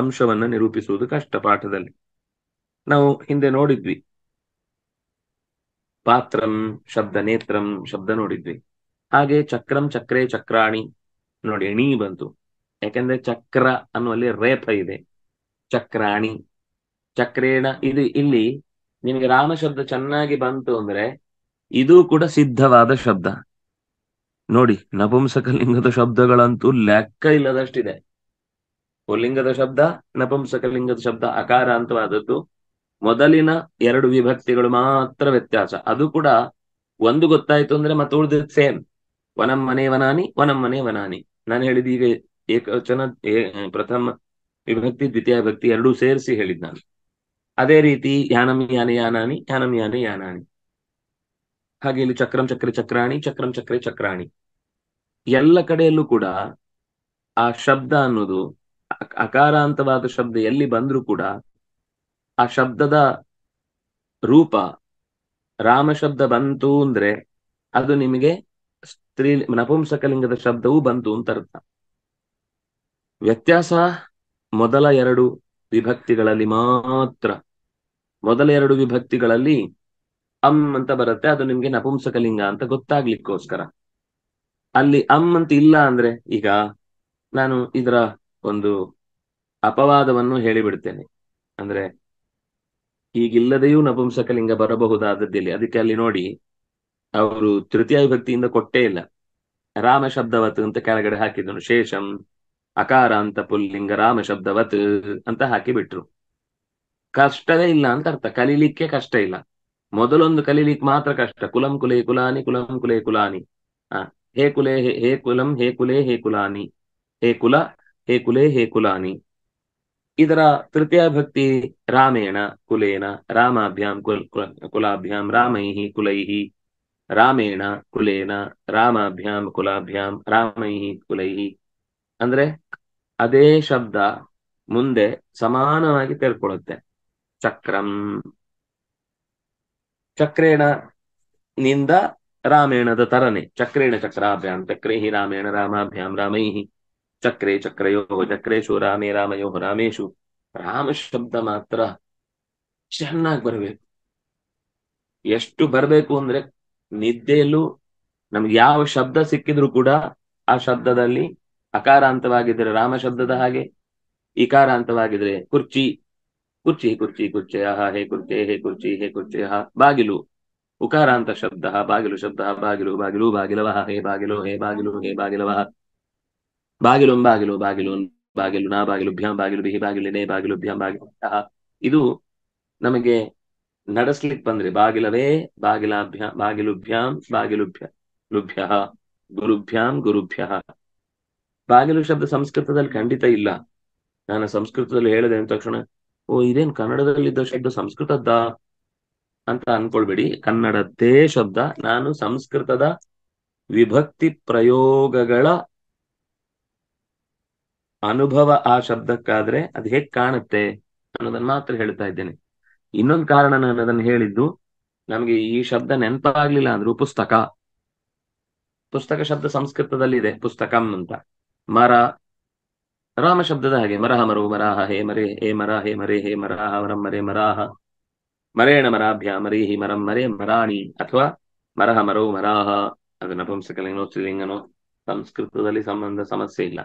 ಅಂಶವನ್ನ ನಿರೂಪಿಸುವುದು ಕಷ್ಟ ಪಾಠದಲ್ಲಿ ನಾವು ಹಿಂದೆ ನೋಡಿದ್ವಿ ಪಾತ್ರಂ ಶಬ್ದ ನೇತ್ರಂ ಶಬ್ದ ನೋಡಿದ್ವಿ ಹಾಗೆ ಚಕ್ರಂ ಚಕ್ರೆ ಚಕ್ರಾಣಿ ನೋಡಿ ಎಣಿ ಬಂತು ಯಾಕೆಂದ್ರೆ ಚಕ್ರ ಅನ್ನುವಲ್ಲಿ ರೇಪ ಇದೆ ಚಕ್ರಾಣಿ ಚಕ್ರೇಣ ಇದು ಇಲ್ಲಿ ನಿಮಗೆ ರಾಮ ಶಬ್ದ ಚೆನ್ನಾಗಿ ಬಂತು ಅಂದ್ರೆ ಇದು ಕೂಡ ಸಿದ್ಧವಾದ ಶಬ್ದ ನೋಡಿ ನಪುಂಸಕಲಿಂಗದ ಶಬ್ದಗಳಂತೂ ಲೆಕ್ಕ ಇಲ್ಲದಷ್ಟಿದೆ ಪುಲ್ಲಿಂಗದ ಶಬ್ದ ನಪುಂಸಕಲಿಂಗದ ಶಬ್ದ ಅಕಾರ ಅಂತವಾದದ್ದು ಮೊದಲಿನ ಎರಡು ವಿಭಕ್ತಿಗಳು ಮಾತ್ರ ವ್ಯತ್ಯಾಸ ಅದು ಕೂಡ ಒಂದು ಗೊತ್ತಾಯ್ತು ಅಂದ್ರೆ ಮತ್ತೆ ಉಳಿದ ಸೇಮ್ ವನಂ ಮನೆ ವನಾನಿ ವನಂ ಮನೆ ವನಾನಿ ನಾನು ಹೇಳಿದ ಈಗ ಏಕವಚನ ಪ್ರಥಮ ವಿಭಕ್ತಿ ದ್ವಿತೀಯ ವಿಭಕ್ತಿ ಎರಡೂ ಸೇರಿಸಿ ಹೇಳಿದ್ ನಾನು ಅದೇ ರೀತಿ ಯಾನಂ ಯಾನೆ ಯಾನಾನಿ ಯಾನಮಿಯಾನ ಯಾನಾನಿ ಹಾಗೆ ಇಲ್ಲಿ ಚಕ್ರಂ ಚಕ್ರೆ ಚಕ್ರಾಣಿ ಚಕ್ರಂ ಚಕ್ರೆ ಚಕ್ರಾಣಿ ಎಲ್ಲ ಕಡೆಯಲ್ಲೂ ಕೂಡ ಆ ಶಬ್ದ ಅನ್ನೋದು ಅಕಾರಾಂತವಾದ ಶಬ್ದ ಎಲ್ಲಿ ಬಂದ್ರೂ ಕೂಡ ಆ ಶಬ್ದದ ರೂಪ ರಾಮ ಶಬ್ದ ಬಂತು ಅಂದ್ರೆ ಅದು ನಿಮಗೆ ಸ್ತ್ರೀ ನಪುಂಸಕಲಿಂಗದ ಶಬ್ದವೂ ಬಂತು ಅಂತ ಅರ್ಥ ವ್ಯತ್ಯಾಸ ಮೊದಲ ಎರಡು ವಿಭಕ್ತಿಗಳಲ್ಲಿ ಮಾತ್ರ ಮೊದಲ ಎರಡು ವಿಭಕ್ತಿಗಳಲ್ಲಿ ಅಂ ಅಂತ ಬರುತ್ತೆ ಅದು ನಿಮ್ಗೆ ನಪುಂಸಕಲಿಂಗ ಅಂತ ಗೊತ್ತಾಗ್ಲಿಕ್ಕೋಸ್ಕರ ಅಲ್ಲಿ ಅಂ ಅಂತ ಇಲ್ಲ ಅಂದ್ರೆ ಈಗ ನಾನು ಇದರ ಒಂದು ಅಪವಾದವನ್ನು ಹೇಳಿಬಿಡ್ತೇನೆ ಅಂದ್ರೆ ಈಗಿಲ್ಲದೆಯೂ ನಪುಂಸಕಲಿಂಗ ಬರಬಹುದಾದದ್ದಿಲ್ಲಿ ಅದಕ್ಕೆ ಅಲ್ಲಿ ನೋಡಿ ಅವರು ತೃತೀಯ ವಿಭಕ್ತಿಯಿಂದ ಕೊಟ್ಟೇ ಇಲ್ಲ ರಾಮ ಶಬ್ದವತ್ ಅಂತ ಕೆಳಗಡೆ ಹಾಕಿದನು ಶೇಷಂ ಅಕಾರ ಅಂತ ಪುಲ್ಲಿಂಗ ರಾಮ ಶಬ್ದವತ್ ಅಂತ ಹಾಕಿ ಬಿಟ್ರು ಕಷ್ಟವೇ ಇಲ್ಲ ಅಂತ ಅರ್ಥ ಕಲೀಲಿಕ್ಕೆ ಕಷ್ಟ ಇಲ್ಲ ಮೊದಲೊಂದು ಕಲೀಲಿಕ್ಕೆ ಮಾತ್ರ ಕಷ್ಟ ಕುಲಂ ಕುಲೇ ಕುಲಾನಿ ಕುಲಂ ಕುಲೇ ಕುಲಾನಿ ಹೇ ಕುಲೆ ಹೇ ಕುಲಂ ಹೇ ಕುಲೆ ಹೇ ಕುಲಾನಿ ಹೇ ಕುಲ ಹೇ ಕುಲೆ ಹೇ ಕುಲಾನಿ ಇದರ ತೃತೀಯ ಭಕ್ತಿ ರಾಮೇಣ ಕುಲೇನ ರಾಮಾಭ್ಯಾಂ ಕುಲ್ ಕುಲಾಭ್ಯಾಂ ರಾಮೈಹಿ ಕುಲೈಹಿ ರಾಮೇಣ ಕುಲೇನ ರಾಮಾಭ್ಯಾಂ ಕುಲಾಭ್ಯಾಂ ರಾಮೈಹಿ ಕುಲೈಹಿ ಅಂದ್ರೆ ಅದೇ ಶಬ್ದ ಮುಂದೆ ಸಮಾನವಾಗಿ ತೆರ್ಕೊಳ್ಳುತ್ತೆ ಚಕ್ರಂ ಚಕ್ರೇಣ ನಿಂದ ರಾಮೇಣದ ತರನೆ ಚಕ್ರೇಣ ಚಕ್ರಾಭ್ಯಾಂ ಚಕ್ರೇಹಿ ರಾಮೇಣ ರಾಮಾಭ್ಯಾಂ ರಾಮೈಹಿ ಚಕ್ರೇ ಚಕ್ರಯೋ ಚಕ್ರೇಶು ರಾಮೇ ರಾಮಯೋ ರಾಮೇಶು ರಾಮ ಶಬ್ದ ಮಾತ್ರ ಚೆನ್ನಾಗಿ ಬರಬೇಕು ಎಷ್ಟು ಬರಬೇಕು ಅಂದ್ರೆ ನಿದ್ದೆಯಲ್ಲೂ ನಮ್ಗೆ ಯಾವ ಶಬ್ದ ಸಿಕ್ಕಿದ್ರು ಕೂಡ ಆ ಶಬ್ದದಲ್ಲಿ ಅಕಾರಾಂತವಾಗಿದ್ರೆ ರಾಮ ಶಬ್ದದ ಹಾಗೆ ಇಕಾರಾಂತವಾಗಿದ್ರೆ ಕುರ್ಚಿ ಕುರ್ಚಿ ಕುರ್ಚಿ ಕುರ್ಚಯ ಹೇ ಕುರ್ಚೆ ಹೇ ಕುರ್ಚಿ ಹೇ ಕುರ್ಚಯ ಬಾಗಿಲು ಉಕಾರಾಂತ ಶಬ್ದ ಬಾಗಿಲು ಶಬ್ದ ಬಾಗಿಲು ಬಾಗಿಲು ಬಾಗಿಲವ ಹೇ ಬಾಗಿಲು ಹೇ ಬಾಗಿಲು ಹೇ ಬಾಗಿಲವ ಬಾಗಿಲು ಬಾಗಿಲು ಬಾಗಿಲು ಬಾಗಿಲು ನಾ ಬಾಗಿಲು ಭ್ಯಾಂ ಬಾಗಿಲು ಬಿಹಿ ನೇ ಬಾಗಿಲು ಭ್ಯಾಂ ಬಾಗಿಲು ಇದು ನಮಗೆ ನಡೆಸ್ಲಿಕ್ ಬಂದ್ರೆ ಬಾಗಿಲವೇ ಬಾಗಿಲಾಭ್ಯ ಬಾಗಿಲುಭ್ಯಾಂ ಬಾಗಿಲುಭ್ಯ ಲುಭ್ಯ ಗುರುಭ್ಯಾಂ ಗುರುಭ್ಯ ಬಾಗಿಲು ಶಬ್ದ ಸಂಸ್ಕೃತದಲ್ಲಿ ಖಂಡಿತ ಇಲ್ಲ ನಾನು ಸಂಸ್ಕೃತದಲ್ಲಿ ಹೇಳಿದೆ ಅಂದ ತಕ್ಷಣ ಓ ಇದೇನ್ ಕನ್ನಡದಲ್ಲಿದ್ದ ಶಬ್ದ ಸಂಸ್ಕೃತದ್ದ ಅಂತ ಅನ್ಕೊಳ್ಬೇಡಿ ಕನ್ನಡದ್ದೇ ಶಬ್ದ ನಾನು ಸಂಸ್ಕೃತದ ವಿಭಕ್ತಿ ಪ್ರಯೋಗಗಳ ಅನುಭವ ಆ ಶಬ್ದಕ್ಕಾದ್ರೆ ಅದು ಹೇಗ್ ಕಾಣುತ್ತೆ ಅನ್ನೋದನ್ನ ಮಾತ್ರ ಹೇಳ್ತಾ ಇದ್ದೇನೆ ಇನ್ನೊಂದು ಕಾರಣ ನಾನು ಅದನ್ನ ಹೇಳಿದ್ದು ನಮ್ಗೆ ಈ ಶಬ್ದ ನೆನಪಾಗ್ಲಿಲ್ಲ ಅಂದ್ರು ಪುಸ್ತಕ ಪುಸ್ತಕ ಶಬ್ದ ಸಂಸ್ಕೃತದಲ್ಲಿ ಇದೆ ಪುಸ್ತಕಂ ಅಂತ ಮರ ರಾಮ ಶಬ್ದದ ಹಾಗೆ ಮರಹ ಮರು ಮರಾಹ ಹೇ ಮರೆ ಹೇ ಮರ ಹೇ ಮರೆ ಹೇ ಮರಾಹ ಮರಂ ಮರೆ ಮರಾಹ ಮರೇಣ ಮರಾಭ್ಯ ಮರೀಹಿ ಮರಂ ಮರೆ ಮರಾಣಿ ಅಥವಾ ಮರಹ ಮರೋ ಮರಾಹ ಅದು ನಪುಂಸಕಲಿಂಗನೋ ಸ್ತ್ರೀಲಿಂಗನೋ ಸಂಸ್ಕೃತದಲ್ಲಿ ಸಂಬಂಧ ಸಮಸ್ಯೆ ಇಲ್ಲ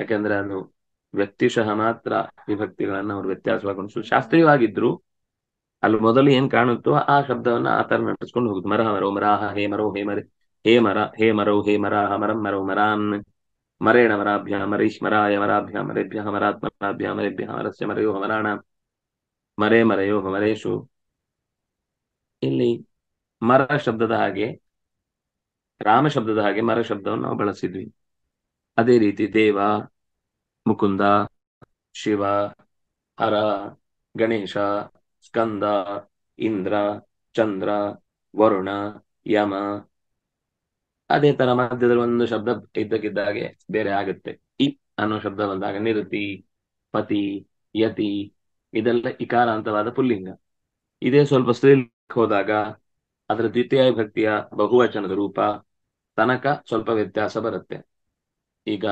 ಯಾಕೆಂದ್ರೆ ಅದು ವ್ಯಕ್ತಿಶಃ ಮಾತ್ರ ವಿಭಕ್ತಿಗಳನ್ನ ಅವ್ರು ವ್ಯತ್ಯಾಸವಾಗಿ ಶಾಸ್ತ್ರೀಯವಾಗಿದ್ರು ಅಲ್ಲಿ ಮೊದಲು ಏನ್ ಕಾಣುತ್ತೋ ಆ ಶಬ್ದವನ್ನ ಆ ತರ ನಟಿಸ್ಕೊಂಡು ಹೋಗುದು ಮರಹ ಮರೋ ಮರಾಹ ಹೇ ಮರೋ ಹೇ ಮರೆ ಹೇ ಮರ ಹೇ ಮರೋ ಹೇ ಮರಾಹ ಮರಂ ಮರೋ ಮರಾನ್ ಮರೇಣ ವರಾಭ್ಯ ಮರೀಶ್ಮರಾಯ ವರಾಭ್ಯ ಮರೇಭ್ಯ ಮರಾತ್ಮರಾಭ್ಯ ಮರೇಭ್ಯ ಹಮರಸ್ಯ ಮರೆಯೋ ಹಮರಾಣ ಮರೇ ಮರೆಯೋ ಹಮರೇಶು ಇಲ್ಲಿ ಮರ ಶಬ್ದದ ಹಾಗೆ ರಾಮ ಶಬ್ದದ ಹಾಗೆ ಮರ ಶಬ್ದವನ್ನು ನಾವು ಬಳಸಿದ್ವಿ ಅದೇ ರೀತಿ ದೇವ ಮುಕುಂದ ಶಿವ ಹರ ಗಣೇಶ ಸ್ಕಂದ ಇಂದ್ರ ಚಂದ್ರ ವರುಣ ಯಮ ಅದೇ ತರ ಮಧ್ಯದಲ್ಲಿ ಒಂದು ಶಬ್ದ ಇದ್ದಕ್ಕಿದ್ದಾಗೆ ಬೇರೆ ಆಗುತ್ತೆ ಇ ಅನ್ನೋ ಶಬ್ದ ಬಂದಾಗ ನಿರುತಿ ಪತಿ ಯತಿ ಇದೆಲ್ಲ ಇಕಾರ ಅಂತವಾದ ಪುಲ್ಲಿಂಗ ಇದೇ ಸ್ವಲ್ಪ ಸ್ತ್ರೀಲಿಂಗಕ್ಕೆ ಹೋದಾಗ ಅದರ ದ್ವಿತೀಯ ಭಕ್ತಿಯ ಬಹುವಚನದ ರೂಪ ತನಕ ಸ್ವಲ್ಪ ವ್ಯತ್ಯಾಸ ಬರುತ್ತೆ ಈಗ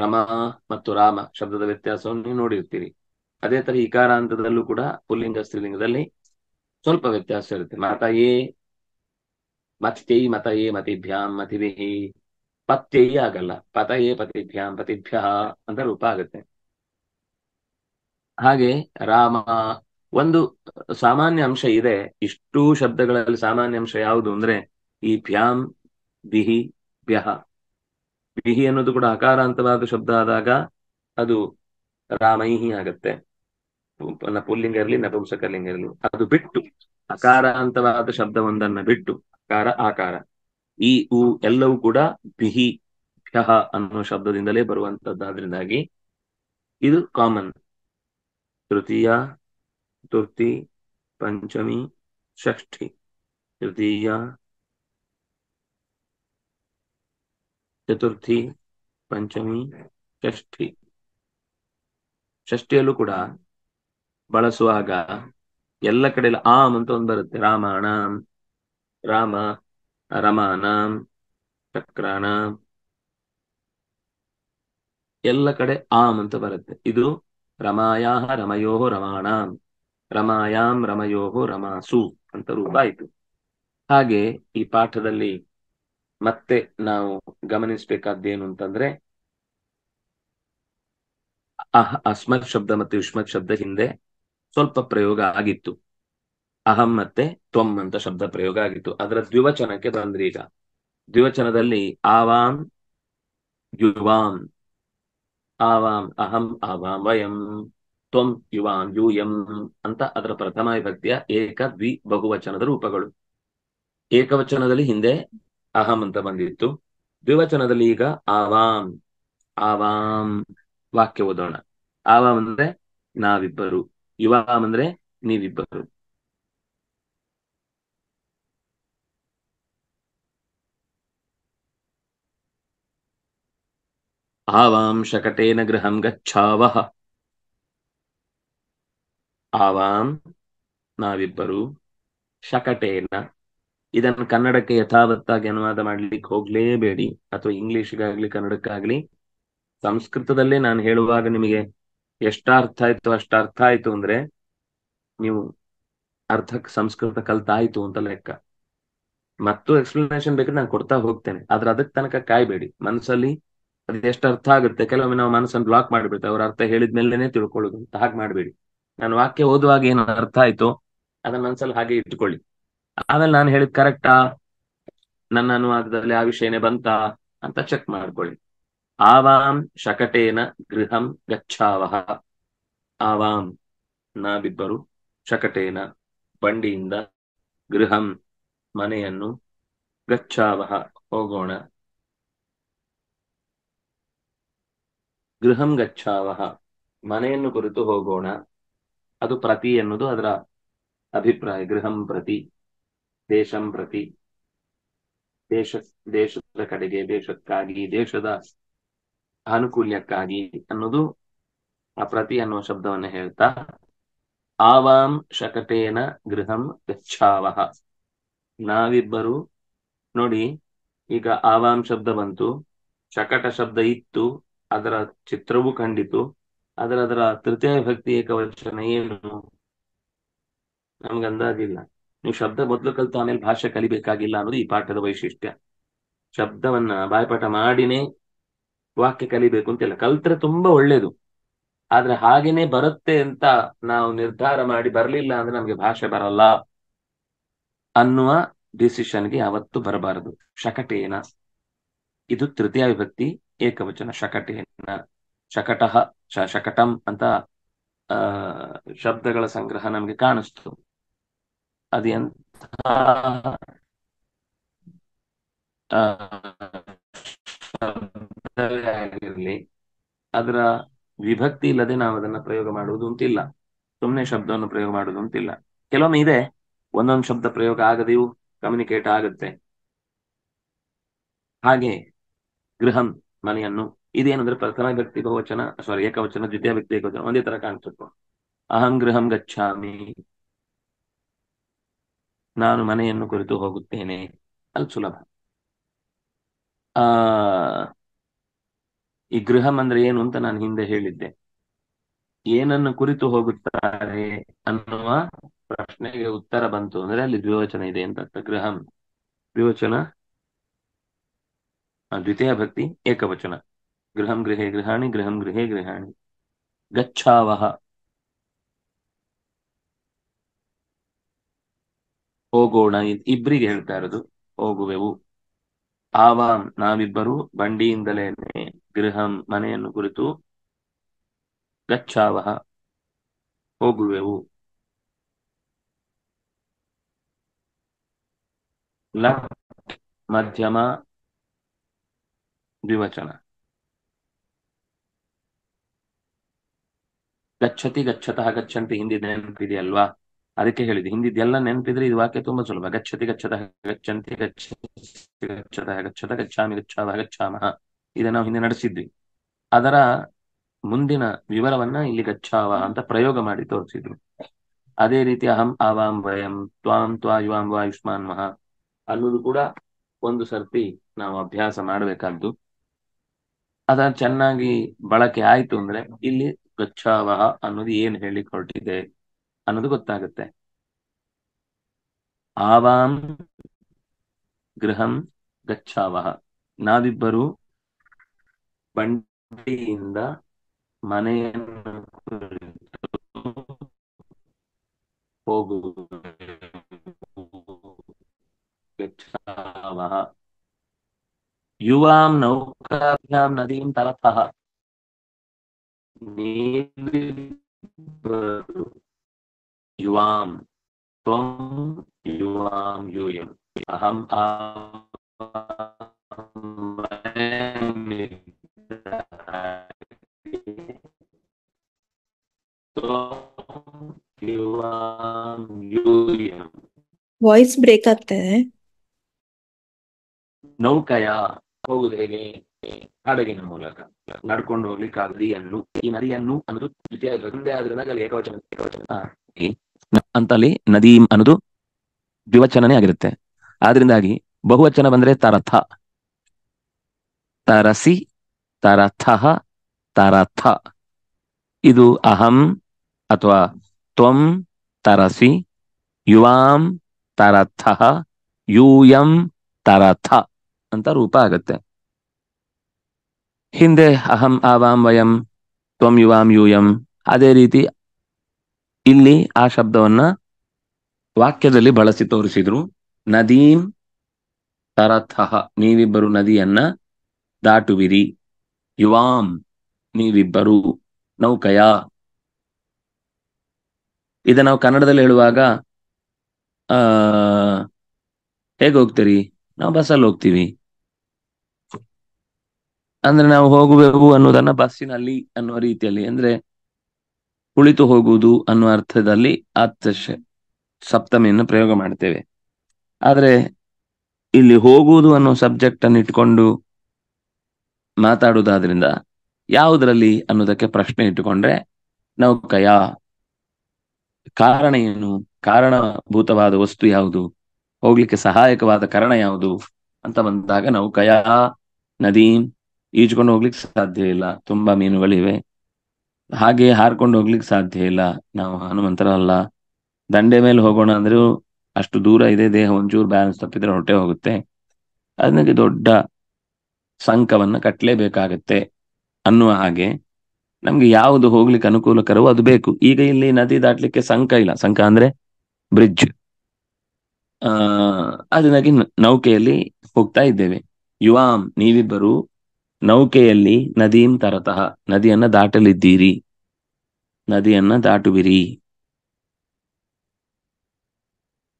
ರಮ ಮತ್ತು ರಾಮ ಶಬ್ದದ ವ್ಯತ್ಯಾಸವನ್ನು ನೀವು ನೋಡಿರ್ತೀರಿ ಅದೇ ತರ ಇಕಾರಾಂತದಲ್ಲೂ ಕೂಡ ಪುಲ್ಲಿಂಗ ಸ್ತ್ರೀಲಿಂಗದಲ್ಲಿ ಸ್ವಲ್ಪ ವ್ಯತ್ಯಾಸ ಇರುತ್ತೆ ಮಾತಾಯೇ ಮತ್ಯೈ ಮತಯೇ ಮತಿಭ್ಯಾಂ ಮತಿಭಿ ಪತ್ಯೈ ಆಗಲ್ಲ ಪತಯೇ ಪತಿಭ್ಯಾಂ ಪತಿಭ್ಯ ಅಂತ ರೂಪ ಆಗುತ್ತೆ ಹಾಗೆ ರಾಮ ಒಂದು ಸಾಮಾನ್ಯ ಅಂಶ ಇದೆ ಇಷ್ಟು ಶಬ್ದಗಳಲ್ಲಿ ಸಾಮಾನ್ಯ ಅಂಶ ಯಾವುದು ಅಂದ್ರೆ ಈ ಭ್ಯಾಂ ಬಿಹಿ ಭ್ಯಹ ಬಿಹಿ ಅನ್ನೋದು ಕೂಡ ಅಕಾರಾಂತವಾದ ಶಬ್ದ ಆದಾಗ ಅದು ರಾಮೈಹಿ ಆಗತ್ತೆ ಪುಲ್ಲಿಂಗ ಇರಲಿ ನಪುಂಸಕಲಿಂಗ ಇರಲಿ ಅದು ಬಿಟ್ಟು ಅಕಾರಾಂತವಾದ ಒಂದನ್ನ ಬಿಟ್ಟು ಕಾರ ಆಕಾರ ಈ ಉ ಎಲ್ಲವೂ ಕೂಡ ಬಿಹಿ ಭ್ಯಹ ಅನ್ನೋ ಶಬ್ದದಿಂದಲೇ ಬರುವಂತದ್ದಾದ್ರಿಂದಾಗಿ ಇದು ಕಾಮನ್ ತೃತೀಯ ತುರ್ತಿ ಪಂಚಮಿ ಷಷ್ಠಿ ತೃತೀಯ ಚತುರ್ಥಿ ಪಂಚಮಿ ಷಷ್ಠಿ ಷಷ್ಠಿಯಲ್ಲೂ ಕೂಡ ಬಳಸುವಾಗ ಎಲ್ಲ ಕಡೆಯಲ್ಲಿ ಆಮ್ ಅಂತ ಒಂದು ಬರುತ್ತೆ ರಾಮಾಯಣ ರಾಮ ರಮಾನಾಂ ಚಕ್ರಾಣ ಎಲ್ಲ ಕಡೆ ಆಮ್ ಅಂತ ಬರುತ್ತೆ ಇದು ರಮಾಯಾ ರಮಯೋ ರಮಾಣಾಂ ರಮಾಯಾಂ ರಮಯೋ ರಮಾಸು ಅಂತ ರೂಪ ಆಯ್ತು ಹಾಗೆ ಈ ಪಾಠದಲ್ಲಿ ಮತ್ತೆ ನಾವು ಗಮನಿಸಬೇಕಾದ್ದೇನು ಅಂತಂದ್ರೆ ಅಹ್ ಅಸ್ಮತ್ ಶಬ್ದ ಮತ್ತು ಯುಷ್ಮತ್ ಶಬ್ದ ಹಿಂದೆ ಸ್ವಲ್ಪ ಪ್ರಯೋಗ ಆಗಿತ್ತು ಅಹಂ ಮತ್ತೆ ತ್ವಂ ಅಂತ ಶಬ್ದ ಪ್ರಯೋಗ ಆಗಿತ್ತು ಅದರ ದ್ವಿವಚನಕ್ಕೆ ಬಂದ್ರಿ ಈಗ ದ್ವಿವಚನದಲ್ಲಿ ಆವಾಂ ಯುವಾಂ ಆವಾಂ ಅಹಂ ಆವಾಂ ವಯಂ ತ್ವಂ ಯುವಾಂ ಯೂಯಂ ಅಂತ ಅದರ ಪ್ರಥಮ ವಿಭಕ್ತಿಯ ಏಕ ದ್ವಿ ಬಹುವಚನದ ರೂಪಗಳು ಏಕವಚನದಲ್ಲಿ ಹಿಂದೆ ಅಹಂ ಅಂತ ಬಂದಿತ್ತು ದ್ವಿವಚನದಲ್ಲಿ ಈಗ ಆವಾಂ ಆವಾಂ ವಾಕ್ಯ ಓದೋಣ ಆವಾಂ ಅಂದ್ರೆ ನಾವಿಬ್ಬರು ಯುವಾಂ ಅಂದ್ರೆ ನೀವಿಬ್ಬರು ಆವಾಂ ಶಕಟೇನ ಗೃಹಂ ಗಚ್ಚಾವಹ ಆವಾಂ ನಾವಿಬ್ಬರು ಶಕಟೇನ ಇದನ್ನು ಕನ್ನಡಕ್ಕೆ ಯಥಾವತ್ತಾಗಿ ಅನುವಾದ ಮಾಡ್ಲಿಕ್ಕೆ ಹೋಗ್ಲೇಬೇಡಿ ಅಥವಾ ಇಂಗ್ಲಿಷ್ಗಾಗ್ಲಿ ಕನ್ನಡಕ್ಕಾಗ್ಲಿ ಸಂಸ್ಕೃತದಲ್ಲೇ ನಾನು ಹೇಳುವಾಗ ನಿಮಗೆ ಅರ್ಥ ಆಯ್ತು ಅರ್ಥ ಆಯ್ತು ಅಂದ್ರೆ ನೀವು ಅರ್ಥ ಸಂಸ್ಕೃತ ಕಲ್ತಾಯ್ತು ಅಂತ ಲೆಕ್ಕ ಮತ್ತು ಎಕ್ಸ್ಪ್ಲನೇಷನ್ ಬೇಕಾದ್ರೆ ನಾನು ಕೊಡ್ತಾ ಹೋಗ್ತೇನೆ ಆದ್ರೆ ಅದಕ್ಕೆ ತನಕ ಕಾಯ್ಬೇಡಿ ಮನಸ್ಸಲ್ಲಿ ಅದು ಎಷ್ಟು ಅರ್ಥ ಆಗುತ್ತೆ ಕೆಲವೊಮ್ಮೆ ನಾವು ಮನಸ್ಸನ್ನು ಬ್ಲಾಕ್ ಮಾಡಿಬಿಡ್ತೇವೆ ಅವ್ರ ಅರ್ಥ ಹೇಳಿದ್ಮೇಲೆನೆ ತಿಳ್ಕೊಳ್ಳೋದು ಅಂತ ಹಾಗೆ ಮಾಡಬೇಡಿ ನಾನು ವಾಕ್ಯ ಓದುವಾಗ ಏನು ಅರ್ಥ ಆಯ್ತು ಅದನ್ನ ಮನ್ಸಲ್ಲಿ ಹಾಗೆ ಇಟ್ಕೊಳ್ಳಿ ಆಮೇಲೆ ನಾನು ಹೇಳಿದ್ ಕರೆಕ್ಟಾ ನನ್ನ ಅನುವಾದದಲ್ಲಿ ಆ ವಿಷಯನೇ ಬಂತಾ ಅಂತ ಚೆಕ್ ಮಾಡ್ಕೊಳ್ಳಿ ಆವಾಂ ಶಕಟೇನ ಗೃಹಂ ಗಚ್ಚಾವಹ ಆವಾಂ ನಾವಿಬ್ಬರು ಶಕಟೇನ ಬಂಡಿಯಿಂದ ಗೃಹಂ ಮನೆಯನ್ನು ಗಚ್ಚಾವಹ ಹೋಗೋಣ ಗೃಹಂ ಗಚ್ಚಾವಹ ಮನೆಯನ್ನು ಕುರಿತು ಹೋಗೋಣ ಅದು ಪ್ರತಿ ಎನ್ನುವುದು ಅದರ ಅಭಿಪ್ರಾಯ ಗೃಹಂ ಪ್ರತಿ ದೇಶಂ ಪ್ರತಿ ದೇಶ ದೇಶದ ಕಡೆಗೆ ದೇಶಕ್ಕಾಗಿ ದೇಶದ ಅನುಕೂಲ್ಯಕ್ಕಾಗಿ ಅನ್ನೋದು ಆ ಪ್ರತಿ ಅನ್ನುವ ಶಬ್ದವನ್ನು ಹೇಳ್ತಾ ಆವಾಂ ಶಕಟೇನ ಗೃಹಂ ಗಚ್ಚಾವಹ ನಾವಿಬ್ಬರು ನೋಡಿ ಈಗ ಆವಾಂ ಶಬ್ದ ಬಂತು ಶಕಟ ಶಬ್ದ ಇತ್ತು ಅದರ ಚಿತ್ರವೂ ಕಂಡಿತು ಅದರ ಅದರ ತೃತೀಯ ವಿಭಕ್ತಿ ಏಕವಚನ ಏನು ನಮ್ಗೆ ಅಂದಾಜಿಲ್ಲ ನೀವು ಶಬ್ದ ಮೊದಲು ಕಲಿತು ಆಮೇಲೆ ಭಾಷೆ ಕಲಿಬೇಕಾಗಿಲ್ಲ ಅನ್ನೋದು ಈ ಪಾಠದ ವೈಶಿಷ್ಟ್ಯ ಶಬ್ದವನ್ನ ಬಾಯ್ಪಾಠ ಮಾಡಿನೇ ವಾಕ್ಯ ಕಲಿಬೇಕು ಇಲ್ಲ ಕಲ್ತ್ರೆ ತುಂಬಾ ಒಳ್ಳೇದು ಆದ್ರೆ ಹಾಗೇನೆ ಬರುತ್ತೆ ಅಂತ ನಾವು ನಿರ್ಧಾರ ಮಾಡಿ ಬರಲಿಲ್ಲ ಅಂದ್ರೆ ನಮ್ಗೆ ಭಾಷೆ ಬರಲ್ಲ ಅನ್ನುವ ಡಿಸಿಷನ್ಗೆ ಯಾವತ್ತು ಬರಬಾರದು ಶಕಟೇನ ಇದು ತೃತೀಯ ವಿಭಕ್ತಿ ಏಕವಚನ ಶಕಟೇನ ಶಕಟಃ ಶಕಟಂ ಅಂತ ಆ ಶಬ್ದಗಳ ಸಂಗ್ರಹ ನಮಗೆ ಕಾಣಿಸ್ತು ಅದು ಎಂಥ ಆಗಿರಲಿ ಅದರ ವಿಭಕ್ತಿ ಇಲ್ಲದೆ ನಾವು ಅದನ್ನ ಪ್ರಯೋಗ ಮಾಡುವುದು ಅಂತಿಲ್ಲ ಸುಮ್ಮನೆ ಶಬ್ದವನ್ನು ಪ್ರಯೋಗ ಮಾಡುವುದು ಅಂತಿಲ್ಲ ಕೆಲವೊಮ್ಮೆ ಇದೆ ಒಂದೊಂದು ಶಬ್ದ ಪ್ರಯೋಗ ಆಗದೆಯೂ ಕಮ್ಯುನಿಕೇಟ್ ಆಗುತ್ತೆ ಹಾಗೆ ಗೃಹಂ ಮನೆಯನ್ನು ಇದೇನಂದ್ರೆ ಪ್ರಥಮ ವ್ಯಕ್ತಿ ಬಹುವಚನ ಸಾರಿ ಏಕವಚನ ದ್ವಿತೀಯ ವ್ಯಕ್ತಿ ಏಕವಚನ ಒಂದೇ ತರ ಕಾಣ್ತಿತ್ತು ಅಹಂ ಗೃಹಂ ಗಚ್ಚಾಮಿ ನಾನು ಮನೆಯನ್ನು ಕುರಿತು ಹೋಗುತ್ತೇನೆ ಅಲ್ಲಿ ಸುಲಭ ಆ ಈ ಗೃಹಂ ಅಂದ್ರೆ ಏನು ಅಂತ ನಾನು ಹಿಂದೆ ಹೇಳಿದ್ದೆ ಏನನ್ನು ಕುರಿತು ಹೋಗುತ್ತಾರೆ ಅನ್ನುವ ಪ್ರಶ್ನೆಗೆ ಉತ್ತರ ಬಂತು ಅಂದ್ರೆ ಅಲ್ಲಿ ದ್ವಿವಚನ ಇದೆ ಅಂತ ಗೃಹಂ ದ್ವಿವಚನ ದ್ವಿತೀಯ ಭಕ್ತಿ ಏಕವಚನ ಗೃಹಂ ಗೃಹೇ ಗೃಹಾಣಿ ಗೃಹಂ ಗೃಹೇ ಗೃಹಾಣಿ ಗಚ್ಛಾವಹ ಹೋಗೋಣ ಇಬ್ಬರಿಗೆ ಹೇಳ್ತಾ ಇರೋದು ಹೋಗುವೆವು ಆವಾಂ ನಾವಿಬ್ಬರು ಬಂಡಿಯಿಂದಲೇ ಗೃಹಂ ಮನೆಯನ್ನು ಕುರಿತು ಗಚ್ಚಾವಹ ಹೋಗುವೆವು ಲ ಮಧ್ಯಮ ದ್ವಿವಚನ ಗಚ್ಚತಿ ಗಚ್ಚತಃ ಗಚ್ಚಂತಿ ಹಿಂದಿ ಅಲ್ವಾ ಅದಕ್ಕೆ ಹೇಳಿದೆ ಹಿಂದಿದೆಲ್ಲ ನೆನಪಿದ್ರೆ ಇದು ವಾಕ್ಯ ತುಂಬಾ ಸುಲಭ ಗಚ್ಚತಿ ಗಚ್ಚತಃ ಗಚ್ಚಂತಿ ಗಚ್ಚತಿ ಗಚ್ಚತ ಗಚ್ಚತ ಗಚ್ಚಾಮಿ ಗಚ್ಚಾಮಹ ಇದನ್ನ ನಾವು ಹಿಂದೆ ನಡೆಸಿದ್ವಿ ಅದರ ಮುಂದಿನ ವಿವರವನ್ನ ಇಲ್ಲಿ ಗಚ್ಚಾವ ಅಂತ ಪ್ರಯೋಗ ಮಾಡಿ ತೋರಿಸಿದ್ರು ಅದೇ ರೀತಿ ಅಹಂ ಆವಾಂ ವಯಂ ತ್ವಾಂ ತ್ವಾ ಯುವಾಂ ವಾ ಯುಷ್ಮಾನ್ ಮಹ ಅನ್ನೋದು ಕೂಡ ಒಂದು ಸರ್ತಿ ನಾವು ಅಭ್ಯಾಸ ಮಾಡಬೇಕಾದ್ದು ಅದ ಚೆನ್ನಾಗಿ ಬಳಕೆ ಆಯ್ತು ಅಂದ್ರೆ ಇಲ್ಲಿ ಗಚ್ಚಾವಹ ಅನ್ನೋದು ಏನ್ ಹೇಳಿ ಹೊರಟಿದೆ ಅನ್ನೋದು ಗೊತ್ತಾಗುತ್ತೆ ಆವಾಂ ಗೃಹಂ ಗಚ್ಚಾವಹ ನಾವಿಬ್ಬರು ಬಂಡಿಯಿಂದ ಮನೆಯನ್ನು ಹೋಗುವ ಗಚ್ಚಾವಹ युवां नौकाभ्यां नदीं तरतः युवां त्वं युवां यूयम् अहम् वॉइस ब्रेकअप है नौकया ಹೋಗುದು ಹೇಗೆ ಹಡಗಿನ ಮೂಲಕ ನಡ್ಕೊಂಡು ಹೋಗ್ಲಿಕ್ಕೆ ಆ ನದಿಯನ್ನು ಈ ನದಿಯನ್ನು ಅನ್ನೋದು ಒಂದೇ ಆದ್ರೆ ಏಕವಚನ ಏಕವಚನ ಅಂತಲ್ಲಿ ನದಿ ಅನ್ನೋದು ದ್ವಿವಚನನೇ ಆಗಿರುತ್ತೆ ಆದ್ರಿಂದಾಗಿ ಬಹುವಚನ ಬಂದ್ರೆ ತರಥ ತರಸಿ ತರಥ ತರಥ ಇದು ಅಹಂ ಅಥವಾ ತ್ವಂ ತರಸಿ ಯುವಾಂ ತರಥ ಯೂಯಂ ತರಥ ಅಂತ ರೂಪ ಆಗತ್ತೆ ಹಿಂದೆ ಅಹಂ ಆವಾಂ ವಯಂ ತ್ವಂ ಯುವಾಂ ಯೂಯಂ ಅದೇ ರೀತಿ ಇಲ್ಲಿ ಆ ಶಬ್ದವನ್ನ ವಾಕ್ಯದಲ್ಲಿ ಬಳಸಿ ತೋರಿಸಿದ್ರು ನದೀಂ ತರಥಃ ನೀವಿಬ್ಬರು ನದಿಯನ್ನ ದಾಟುವಿರಿ ಯುವಾಂ ನೀವಿಬ್ಬರು ನೌಕಯ ಇದ ನಾವು ಕನ್ನಡದಲ್ಲಿ ಹೇಳುವಾಗ ಆ ಹೇಗೋಗ್ತೀರಿ ನಾವು ಬಸ್ಸಲ್ಲಿ ಹೋಗ್ತೀವಿ ಅಂದ್ರೆ ನಾವು ಹೋಗಬೇಕು ಅನ್ನೋದನ್ನ ಬಸ್ಸಿನಲ್ಲಿ ಅನ್ನುವ ರೀತಿಯಲ್ಲಿ ಅಂದ್ರೆ ಕುಳಿತು ಹೋಗುವುದು ಅನ್ನುವ ಅರ್ಥದಲ್ಲಿ ಆತಶ ಸಪ್ತಮಿಯನ್ನು ಪ್ರಯೋಗ ಮಾಡ್ತೇವೆ ಆದ್ರೆ ಇಲ್ಲಿ ಹೋಗುವುದು ಅನ್ನೋ ಸಬ್ಜೆಕ್ಟ್ ಅನ್ನು ಇಟ್ಕೊಂಡು ಮಾತಾಡುವುದಾದ್ರಿಂದ ಯಾವುದರಲ್ಲಿ ಅನ್ನೋದಕ್ಕೆ ಪ್ರಶ್ನೆ ಇಟ್ಟುಕೊಂಡ್ರೆ ನಾವು ಕಯ ಕಾರಣ ಏನು ಕಾರಣಭೂತವಾದ ವಸ್ತು ಯಾವುದು ಹೋಗ್ಲಿಕ್ಕೆ ಸಹಾಯಕವಾದ ಕಾರಣ ಯಾವುದು ಅಂತ ಬಂದಾಗ ನಾವು ಕಯಾ ನದೀಂ ಈಜ್ಕೊಂಡು ಹೋಗ್ಲಿಕ್ಕೆ ಸಾಧ್ಯ ಇಲ್ಲ ತುಂಬಾ ಮೀನುಗಳಿವೆ ಹಾಗೆ ಹಾರ್ಕೊಂಡು ಹೋಗ್ಲಿಕ್ಕೆ ಸಾಧ್ಯ ಇಲ್ಲ ನಾವು ಹನುಮಂತರಲ್ಲ ದಂಡೆ ಮೇಲೆ ಹೋಗೋಣ ಅಂದ್ರೂ ಅಷ್ಟು ದೂರ ಇದೆ ದೇಹ ಒಂಚೂರು ಬ್ಯಾಲೆನ್ಸ್ ತಪ್ಪಿದ್ರೆ ಹೊಟ್ಟೆ ಹೋಗುತ್ತೆ ಅದಕ್ಕೆ ದೊಡ್ಡ ಸಂಕವನ್ನ ಕಟ್ಟಲೇಬೇಕಾಗತ್ತೆ ಅನ್ನುವ ಹಾಗೆ ನಮ್ಗೆ ಯಾವುದು ಹೋಗ್ಲಿಕ್ಕೆ ಅನುಕೂಲಕರವೋ ಅದು ಬೇಕು ಈಗ ಇಲ್ಲಿ ನದಿ ದಾಟ್ಲಿಕ್ಕೆ ಸಂಕ ಇಲ್ಲ ಸಂಕ ಅಂದ್ರೆ ಬ್ರಿಡ್ಜ್ ಆ ಅದನ್ನಾಗಿ ನೌಕೆಯಲ್ಲಿ ಹೋಗ್ತಾ ಇದ್ದೇವೆ ಯುವಾಂ ನೀವಿಬ್ಬರು ನೌಕೆಯಲ್ಲಿ ನದೀಂ ತರತಃ ನದಿಯನ್ನ ದಾಟಲಿದ್ದೀರಿ ನದಿಯನ್ನ ದಾಟುವಿರಿ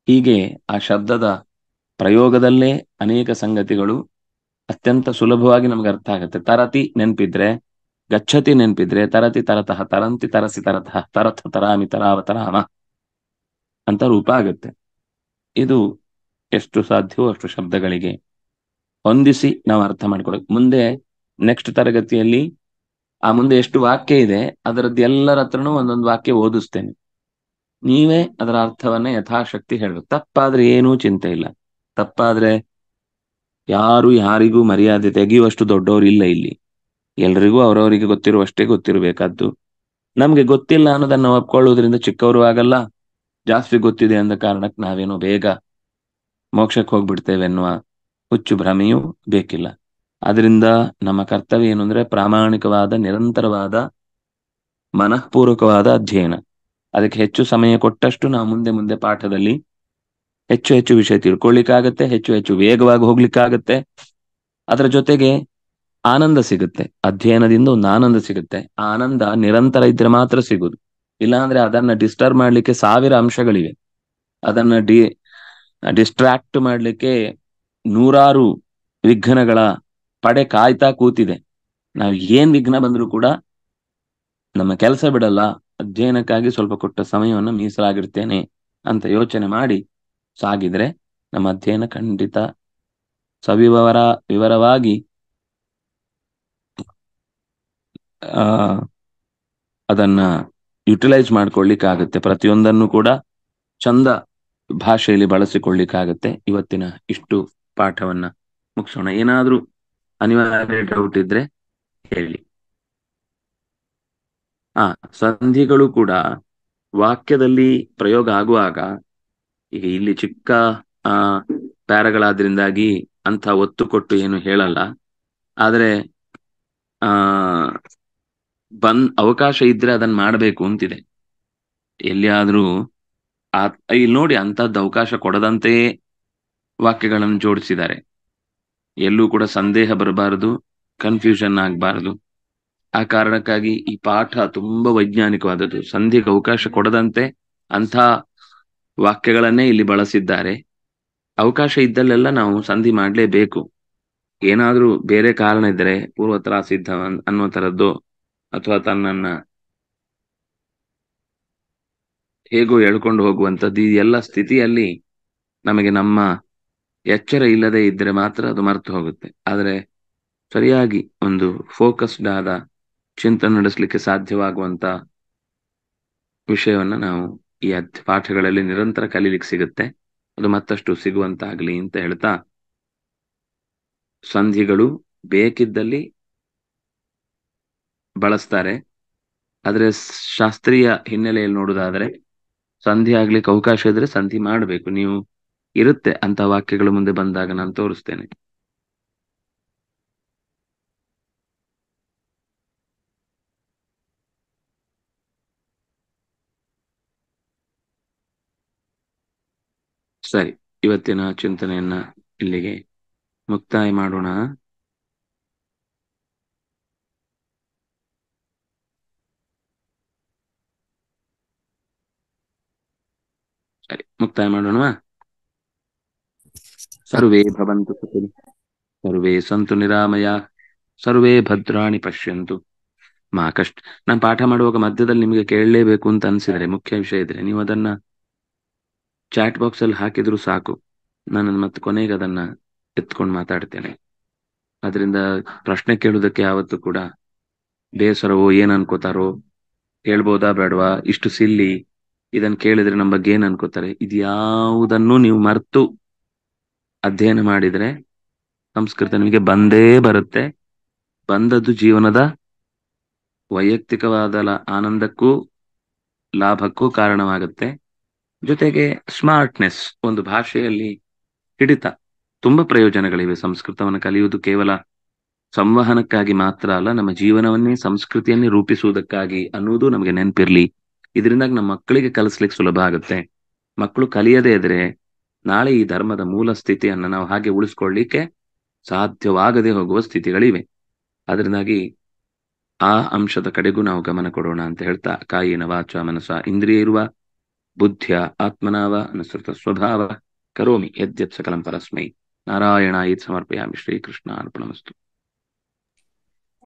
ಹೀಗೆ ಆ ಶಬ್ದದ ಪ್ರಯೋಗದಲ್ಲೇ ಅನೇಕ ಸಂಗತಿಗಳು ಅತ್ಯಂತ ಸುಲಭವಾಗಿ ನಮ್ಗೆ ಅರ್ಥ ಆಗುತ್ತೆ ತರತಿ ನೆನ್ಪಿದ್ರೆ ಗಚ್ಚತಿ ನೆನ್ಪಿದ್ರೆ ತರತಿ ತರತಃ ತರಂತಿ ತರಸಿ ತರತಃ ತರಥ ತರಾಮಿ ತರಾವತರಾಮ ಅಂತ ರೂಪ ಆಗುತ್ತೆ ಇದು ಎಷ್ಟು ಸಾಧ್ಯವೋ ಅಷ್ಟು ಶಬ್ದಗಳಿಗೆ ಹೊಂದಿಸಿ ನಾವು ಅರ್ಥ ಮಾಡ್ಕೊಡಕ್ ಮುಂದೆ ನೆಕ್ಸ್ಟ್ ತರಗತಿಯಲ್ಲಿ ಆ ಮುಂದೆ ಎಷ್ಟು ವಾಕ್ಯ ಇದೆ ಅದರದ್ದು ಎಲ್ಲರ ಹತ್ರನೂ ಒಂದೊಂದು ವಾಕ್ಯ ಓದಿಸ್ತೇನೆ ನೀವೇ ಅದರ ಅರ್ಥವನ್ನ ಯಥಾಶಕ್ತಿ ಹೇಳ್ಬೇಕು ತಪ್ಪಾದ್ರೆ ಏನೂ ಚಿಂತೆ ಇಲ್ಲ ತಪ್ಪಾದ್ರೆ ಯಾರು ಯಾರಿಗೂ ಮರ್ಯಾದೆ ತೆಗೆಯುವಷ್ಟು ದೊಡ್ಡವರು ಇಲ್ಲ ಇಲ್ಲಿ ಎಲ್ರಿಗೂ ಅವರವರಿಗೆ ಗೊತ್ತಿರುವಷ್ಟೇ ಗೊತ್ತಿರಬೇಕಾದ್ದು ನಮ್ಗೆ ಗೊತ್ತಿಲ್ಲ ಅನ್ನೋದನ್ನ ಒಪ್ಕೊಳ್ಳೋದ್ರಿಂದ ಚಿಕ್ಕವರು ಆಗಲ್ಲ ಜಾಸ್ತಿ ಗೊತ್ತಿದೆ ಅಂದ ಕಾರಣಕ್ಕೆ ನಾವೇನೋ ಬೇಗ ಮೋಕ್ಷಕ್ಕೆ ಹೋಗ್ಬಿಡ್ತೇವೆ ಅನ್ನುವ ಹುಚ್ಚು ಭ್ರಮೆಯೂ ಬೇಕಿಲ್ಲ ಆದ್ರಿಂದ ನಮ್ಮ ಕರ್ತವ್ಯ ಏನು ಅಂದ್ರೆ ಪ್ರಾಮಾಣಿಕವಾದ ನಿರಂತರವಾದ ಮನಃಪೂರ್ವಕವಾದ ಅಧ್ಯಯನ ಅದಕ್ಕೆ ಹೆಚ್ಚು ಸಮಯ ಕೊಟ್ಟಷ್ಟು ನಾವು ಮುಂದೆ ಮುಂದೆ ಪಾಠದಲ್ಲಿ ಹೆಚ್ಚು ಹೆಚ್ಚು ವಿಷಯ ತಿಳ್ಕೊಳ್ಲಿಕ್ಕಾಗತ್ತೆ ಹೆಚ್ಚು ಹೆಚ್ಚು ವೇಗವಾಗಿ ಹೋಗ್ಲಿಕ್ಕಾಗತ್ತೆ ಅದರ ಜೊತೆಗೆ ಆನಂದ ಸಿಗುತ್ತೆ ಅಧ್ಯಯನದಿಂದ ಒಂದು ಆನಂದ ಸಿಗುತ್ತೆ ಆ ಆನಂದ ನಿರಂತರ ಇದ್ರೆ ಮಾತ್ರ ಸಿಗುದು ಇಲ್ಲಾಂದ್ರೆ ಅದನ್ನ ಡಿಸ್ಟರ್ಬ್ ಮಾಡ್ಲಿಕ್ಕೆ ಸಾವಿರ ಅಂಶಗಳಿವೆ ಅದನ್ನ ಡಿ ಡಿಸ್ಟ್ರಾಕ್ಟ್ ಮಾಡ್ಲಿಕ್ಕೆ ನೂರಾರು ವಿಘ್ನಗಳ ಪಡೆ ಕಾಯ್ತಾ ಕೂತಿದೆ ನಾವು ಏನ್ ವಿಘ್ನ ಬಂದ್ರೂ ಕೂಡ ನಮ್ಮ ಕೆಲಸ ಬಿಡಲ್ಲ ಅಧ್ಯಯನಕ್ಕಾಗಿ ಸ್ವಲ್ಪ ಕೊಟ್ಟ ಸಮಯವನ್ನು ಮೀಸಲಾಗಿರ್ತೇನೆ ಅಂತ ಯೋಚನೆ ಮಾಡಿ ಸಾಗಿದ್ರೆ ನಮ್ಮ ಅಧ್ಯಯನ ಖಂಡಿತ ಸವಿವರ ವಿವರವಾಗಿ ಆ ಅದನ್ನ ಯುಟಿಲೈಸ್ ಮಾಡ್ಕೊಳ್ಲಿಕ್ಕಾಗತ್ತೆ ಪ್ರತಿಯೊಂದನ್ನು ಕೂಡ ಚಂದ ಭಾಷೆಯಲ್ಲಿ ಬಳಸಿಕೊಳ್ಳಿಕ್ಕಾಗತ್ತೆ ಇವತ್ತಿನ ಇಷ್ಟು ಪಾಠವನ್ನ ಮುಗಿಸೋಣ ಏನಾದ್ರೂ ಅನಿವಾರ್ಯ ಡೌಟ್ ಇದ್ರೆ ಹೇಳಿ ಆ ಸಂಧಿಗಳು ಕೂಡ ವಾಕ್ಯದಲ್ಲಿ ಪ್ರಯೋಗ ಆಗುವಾಗ ಈಗ ಇಲ್ಲಿ ಚಿಕ್ಕ ಆ ಪ್ಯಾರಗಳಾದ್ರಿಂದಾಗಿ ಅಂತ ಒತ್ತು ಕೊಟ್ಟು ಏನು ಹೇಳಲ್ಲ ಆದ್ರೆ ಆ ಬಂದ್ ಅವಕಾಶ ಇದ್ರೆ ಅದನ್ನ ಮಾಡಬೇಕು ಅಂತಿದೆ ಎಲ್ಲಿಯಾದ್ರೂ ಆ ಇಲ್ಲಿ ನೋಡಿ ಅಂತದ್ದು ಅವಕಾಶ ಕೊಡದಂತೆಯೇ ವಾಕ್ಯಗಳನ್ನು ಜೋಡಿಸಿದ್ದಾರೆ ಎಲ್ಲೂ ಕೂಡ ಸಂದೇಹ ಬರಬಾರದು ಕನ್ಫ್ಯೂಷನ್ ಆಗಬಾರದು ಆ ಕಾರಣಕ್ಕಾಗಿ ಈ ಪಾಠ ತುಂಬಾ ವೈಜ್ಞಾನಿಕವಾದದ್ದು ಸಂಧಿಗೆ ಅವಕಾಶ ಕೊಡದಂತೆ ಅಂಥ ವಾಕ್ಯಗಳನ್ನೇ ಇಲ್ಲಿ ಬಳಸಿದ್ದಾರೆ ಅವಕಾಶ ಇದ್ದಲ್ಲೆಲ್ಲ ನಾವು ಸಂಧಿ ಮಾಡಲೇಬೇಕು ಏನಾದ್ರೂ ಬೇರೆ ಕಾರಣ ಇದ್ರೆ ಪೂರ್ವ ತ್ರಾಸಿದ್ಧ ಅನ್ನೋ ಥರದ್ದು ಅಥವಾ ತನ್ನನ್ನ ಹೇಗೋ ಎಳ್ಕೊಂಡು ಹೋಗುವಂಥದ್ದು ಈ ಎಲ್ಲ ಸ್ಥಿತಿಯಲ್ಲಿ ನಮಗೆ ನಮ್ಮ ಎಚ್ಚರ ಇಲ್ಲದೆ ಇದ್ರೆ ಮಾತ್ರ ಅದು ಮರೆತು ಹೋಗುತ್ತೆ ಆದರೆ ಸರಿಯಾಗಿ ಒಂದು ಫೋಕಸ್ಡ್ ಆದ ಚಿಂತನೆ ನಡೆಸಲಿಕ್ಕೆ ಸಾಧ್ಯವಾಗುವಂತ ವಿಷಯವನ್ನು ನಾವು ಈ ಅಧ್ಯ ಪಾಠಗಳಲ್ಲಿ ನಿರಂತರ ಕಲೀಲಿಕ್ಕೆ ಸಿಗುತ್ತೆ ಅದು ಮತ್ತಷ್ಟು ಸಿಗುವಂತಾಗಲಿ ಅಂತ ಹೇಳ್ತಾ ಸಂಧಿಗಳು ಬೇಕಿದ್ದಲ್ಲಿ ಬಳಸ್ತಾರೆ ಆದರೆ ಶಾಸ್ತ್ರೀಯ ಹಿನ್ನೆಲೆಯಲ್ಲಿ ನೋಡುದಾದ್ರೆ ಸಂಧಿ ಆಗ್ಲಿಕ್ಕೆ ಅವಕಾಶ ಇದ್ರೆ ಸಂಧಿ ಮಾಡಬೇಕು ನೀವು ಇರುತ್ತೆ ಅಂತ ವಾಕ್ಯಗಳು ಮುಂದೆ ಬಂದಾಗ ನಾನು ತೋರಿಸ್ತೇನೆ ಸರಿ ಇವತ್ತಿನ ಚಿಂತನೆಯನ್ನ ಇಲ್ಲಿಗೆ ಮುಕ್ತಾಯ ಮಾಡೋಣ ಸರಿ ಮುಕ್ತಾಯ ಮಾಡೋಣವಾ ಸರ್ವೇ ಭವಂತು ಸುಖಿನಿ ಸರ್ವೇ ಸಂತು ನಿರಾಮಯ ಸರ್ವೇ ಭದ್ರಾಣಿ ಪಶ್ಯಂತು ಮಾ ಕಷ್ಟ ನಾನು ಪಾಠ ಮಾಡುವಾಗ ಮಧ್ಯದಲ್ಲಿ ನಿಮಗೆ ಕೇಳಲೇಬೇಕು ಅಂತ ಅನ್ಸಿದ್ರೆ ಮುಖ್ಯ ವಿಷಯ ಇದ್ರೆ ನೀವು ಅದನ್ನ ಚಾಟ್ ಬಾಕ್ಸ್ ಅಲ್ಲಿ ಹಾಕಿದ್ರು ಸಾಕು ನಾನು ಮತ್ತೆ ಕೊನೆಗೆ ಅದನ್ನ ಎತ್ಕೊಂಡು ಮಾತಾಡ್ತೇನೆ ಅದರಿಂದ ಪ್ರಶ್ನೆ ಕೇಳುವುದಕ್ಕೆ ಯಾವತ್ತು ಕೂಡ ಬೇಸರವೋ ಏನ್ ಅನ್ಕೋತಾರೋ ಹೇಳ್ಬೋದಾ ಬೇಡವಾ ಇಷ್ಟು ಸಿಲ್ಲಿ ಇದನ್ನ ಕೇಳಿದ್ರೆ ನಮ್ಮ ಬಗ್ಗೆ ಏನ್ ಅನ್ಕೋತಾರೆ ಇದ್ಯಾವುದನ್ನು ನೀವು ಮರ್ತು ಅಧ್ಯಯನ ಮಾಡಿದರೆ ಸಂಸ್ಕೃತ ನಿಮಗೆ ಬಂದೇ ಬರುತ್ತೆ ಬಂದದ್ದು ಜೀವನದ ವೈಯಕ್ತಿಕವಾದ ಆನಂದಕ್ಕೂ ಲಾಭಕ್ಕೂ ಕಾರಣವಾಗುತ್ತೆ ಜೊತೆಗೆ ಸ್ಮಾರ್ಟ್ನೆಸ್ ಒಂದು ಭಾಷೆಯಲ್ಲಿ ಹಿಡಿತ ತುಂಬಾ ಪ್ರಯೋಜನಗಳಿವೆ ಸಂಸ್ಕೃತವನ್ನು ಕಲಿಯುವುದು ಕೇವಲ ಸಂವಹನಕ್ಕಾಗಿ ಮಾತ್ರ ಅಲ್ಲ ನಮ್ಮ ಜೀವನವನ್ನೇ ಸಂಸ್ಕೃತಿಯನ್ನೇ ರೂಪಿಸುವುದಕ್ಕಾಗಿ ಅನ್ನುವುದು ನಮಗೆ ನೆನಪಿರಲಿ ಇದರಿಂದಾಗಿ ನಮ್ಮ ಮಕ್ಕಳಿಗೆ ಕಲಿಸ್ಲಿಕ್ಕೆ ಸುಲಭ ಆಗುತ್ತೆ ಮಕ್ಕಳು ಕಲಿಯದೇ ಇದ್ರೆ ನಾಳೆ ಈ ಧರ್ಮದ ಮೂಲ ಸ್ಥಿತಿಯನ್ನು ನಾವು ಹಾಗೆ ಉಳಿಸ್ಕೊಳ್ಳಿಕ್ಕೆ ಸಾಧ್ಯವಾಗದೆ ಹೋಗುವ ಸ್ಥಿತಿಗಳಿವೆ ಅದರಿಂದಾಗಿ ಆ ಅಂಶದ ಕಡೆಗೂ ನಾವು ಗಮನ ಕೊಡೋಣ ಅಂತ ಹೇಳ್ತಾ ಕಾಯಿನ ವಾಚ ಮನಸ ಇಂದ್ರಿಯ ಇರುವ ಬುದ್ಧಿಯ ಆತ್ಮನಾವ ಅನುಸೃತ ಸ್ವಭಾವ ಕರೋಮಿ ಯದ್ಯತ್ ಸಕಲಂ ಪರಸ್ಮೈ ನಾರಾಯಣ ಈತ್ ಸಮರ್ಪಯಾಮಿ ಶ್ರೀಕೃಷ್ಣ ಅರ್ಪಣಮಸ್ತು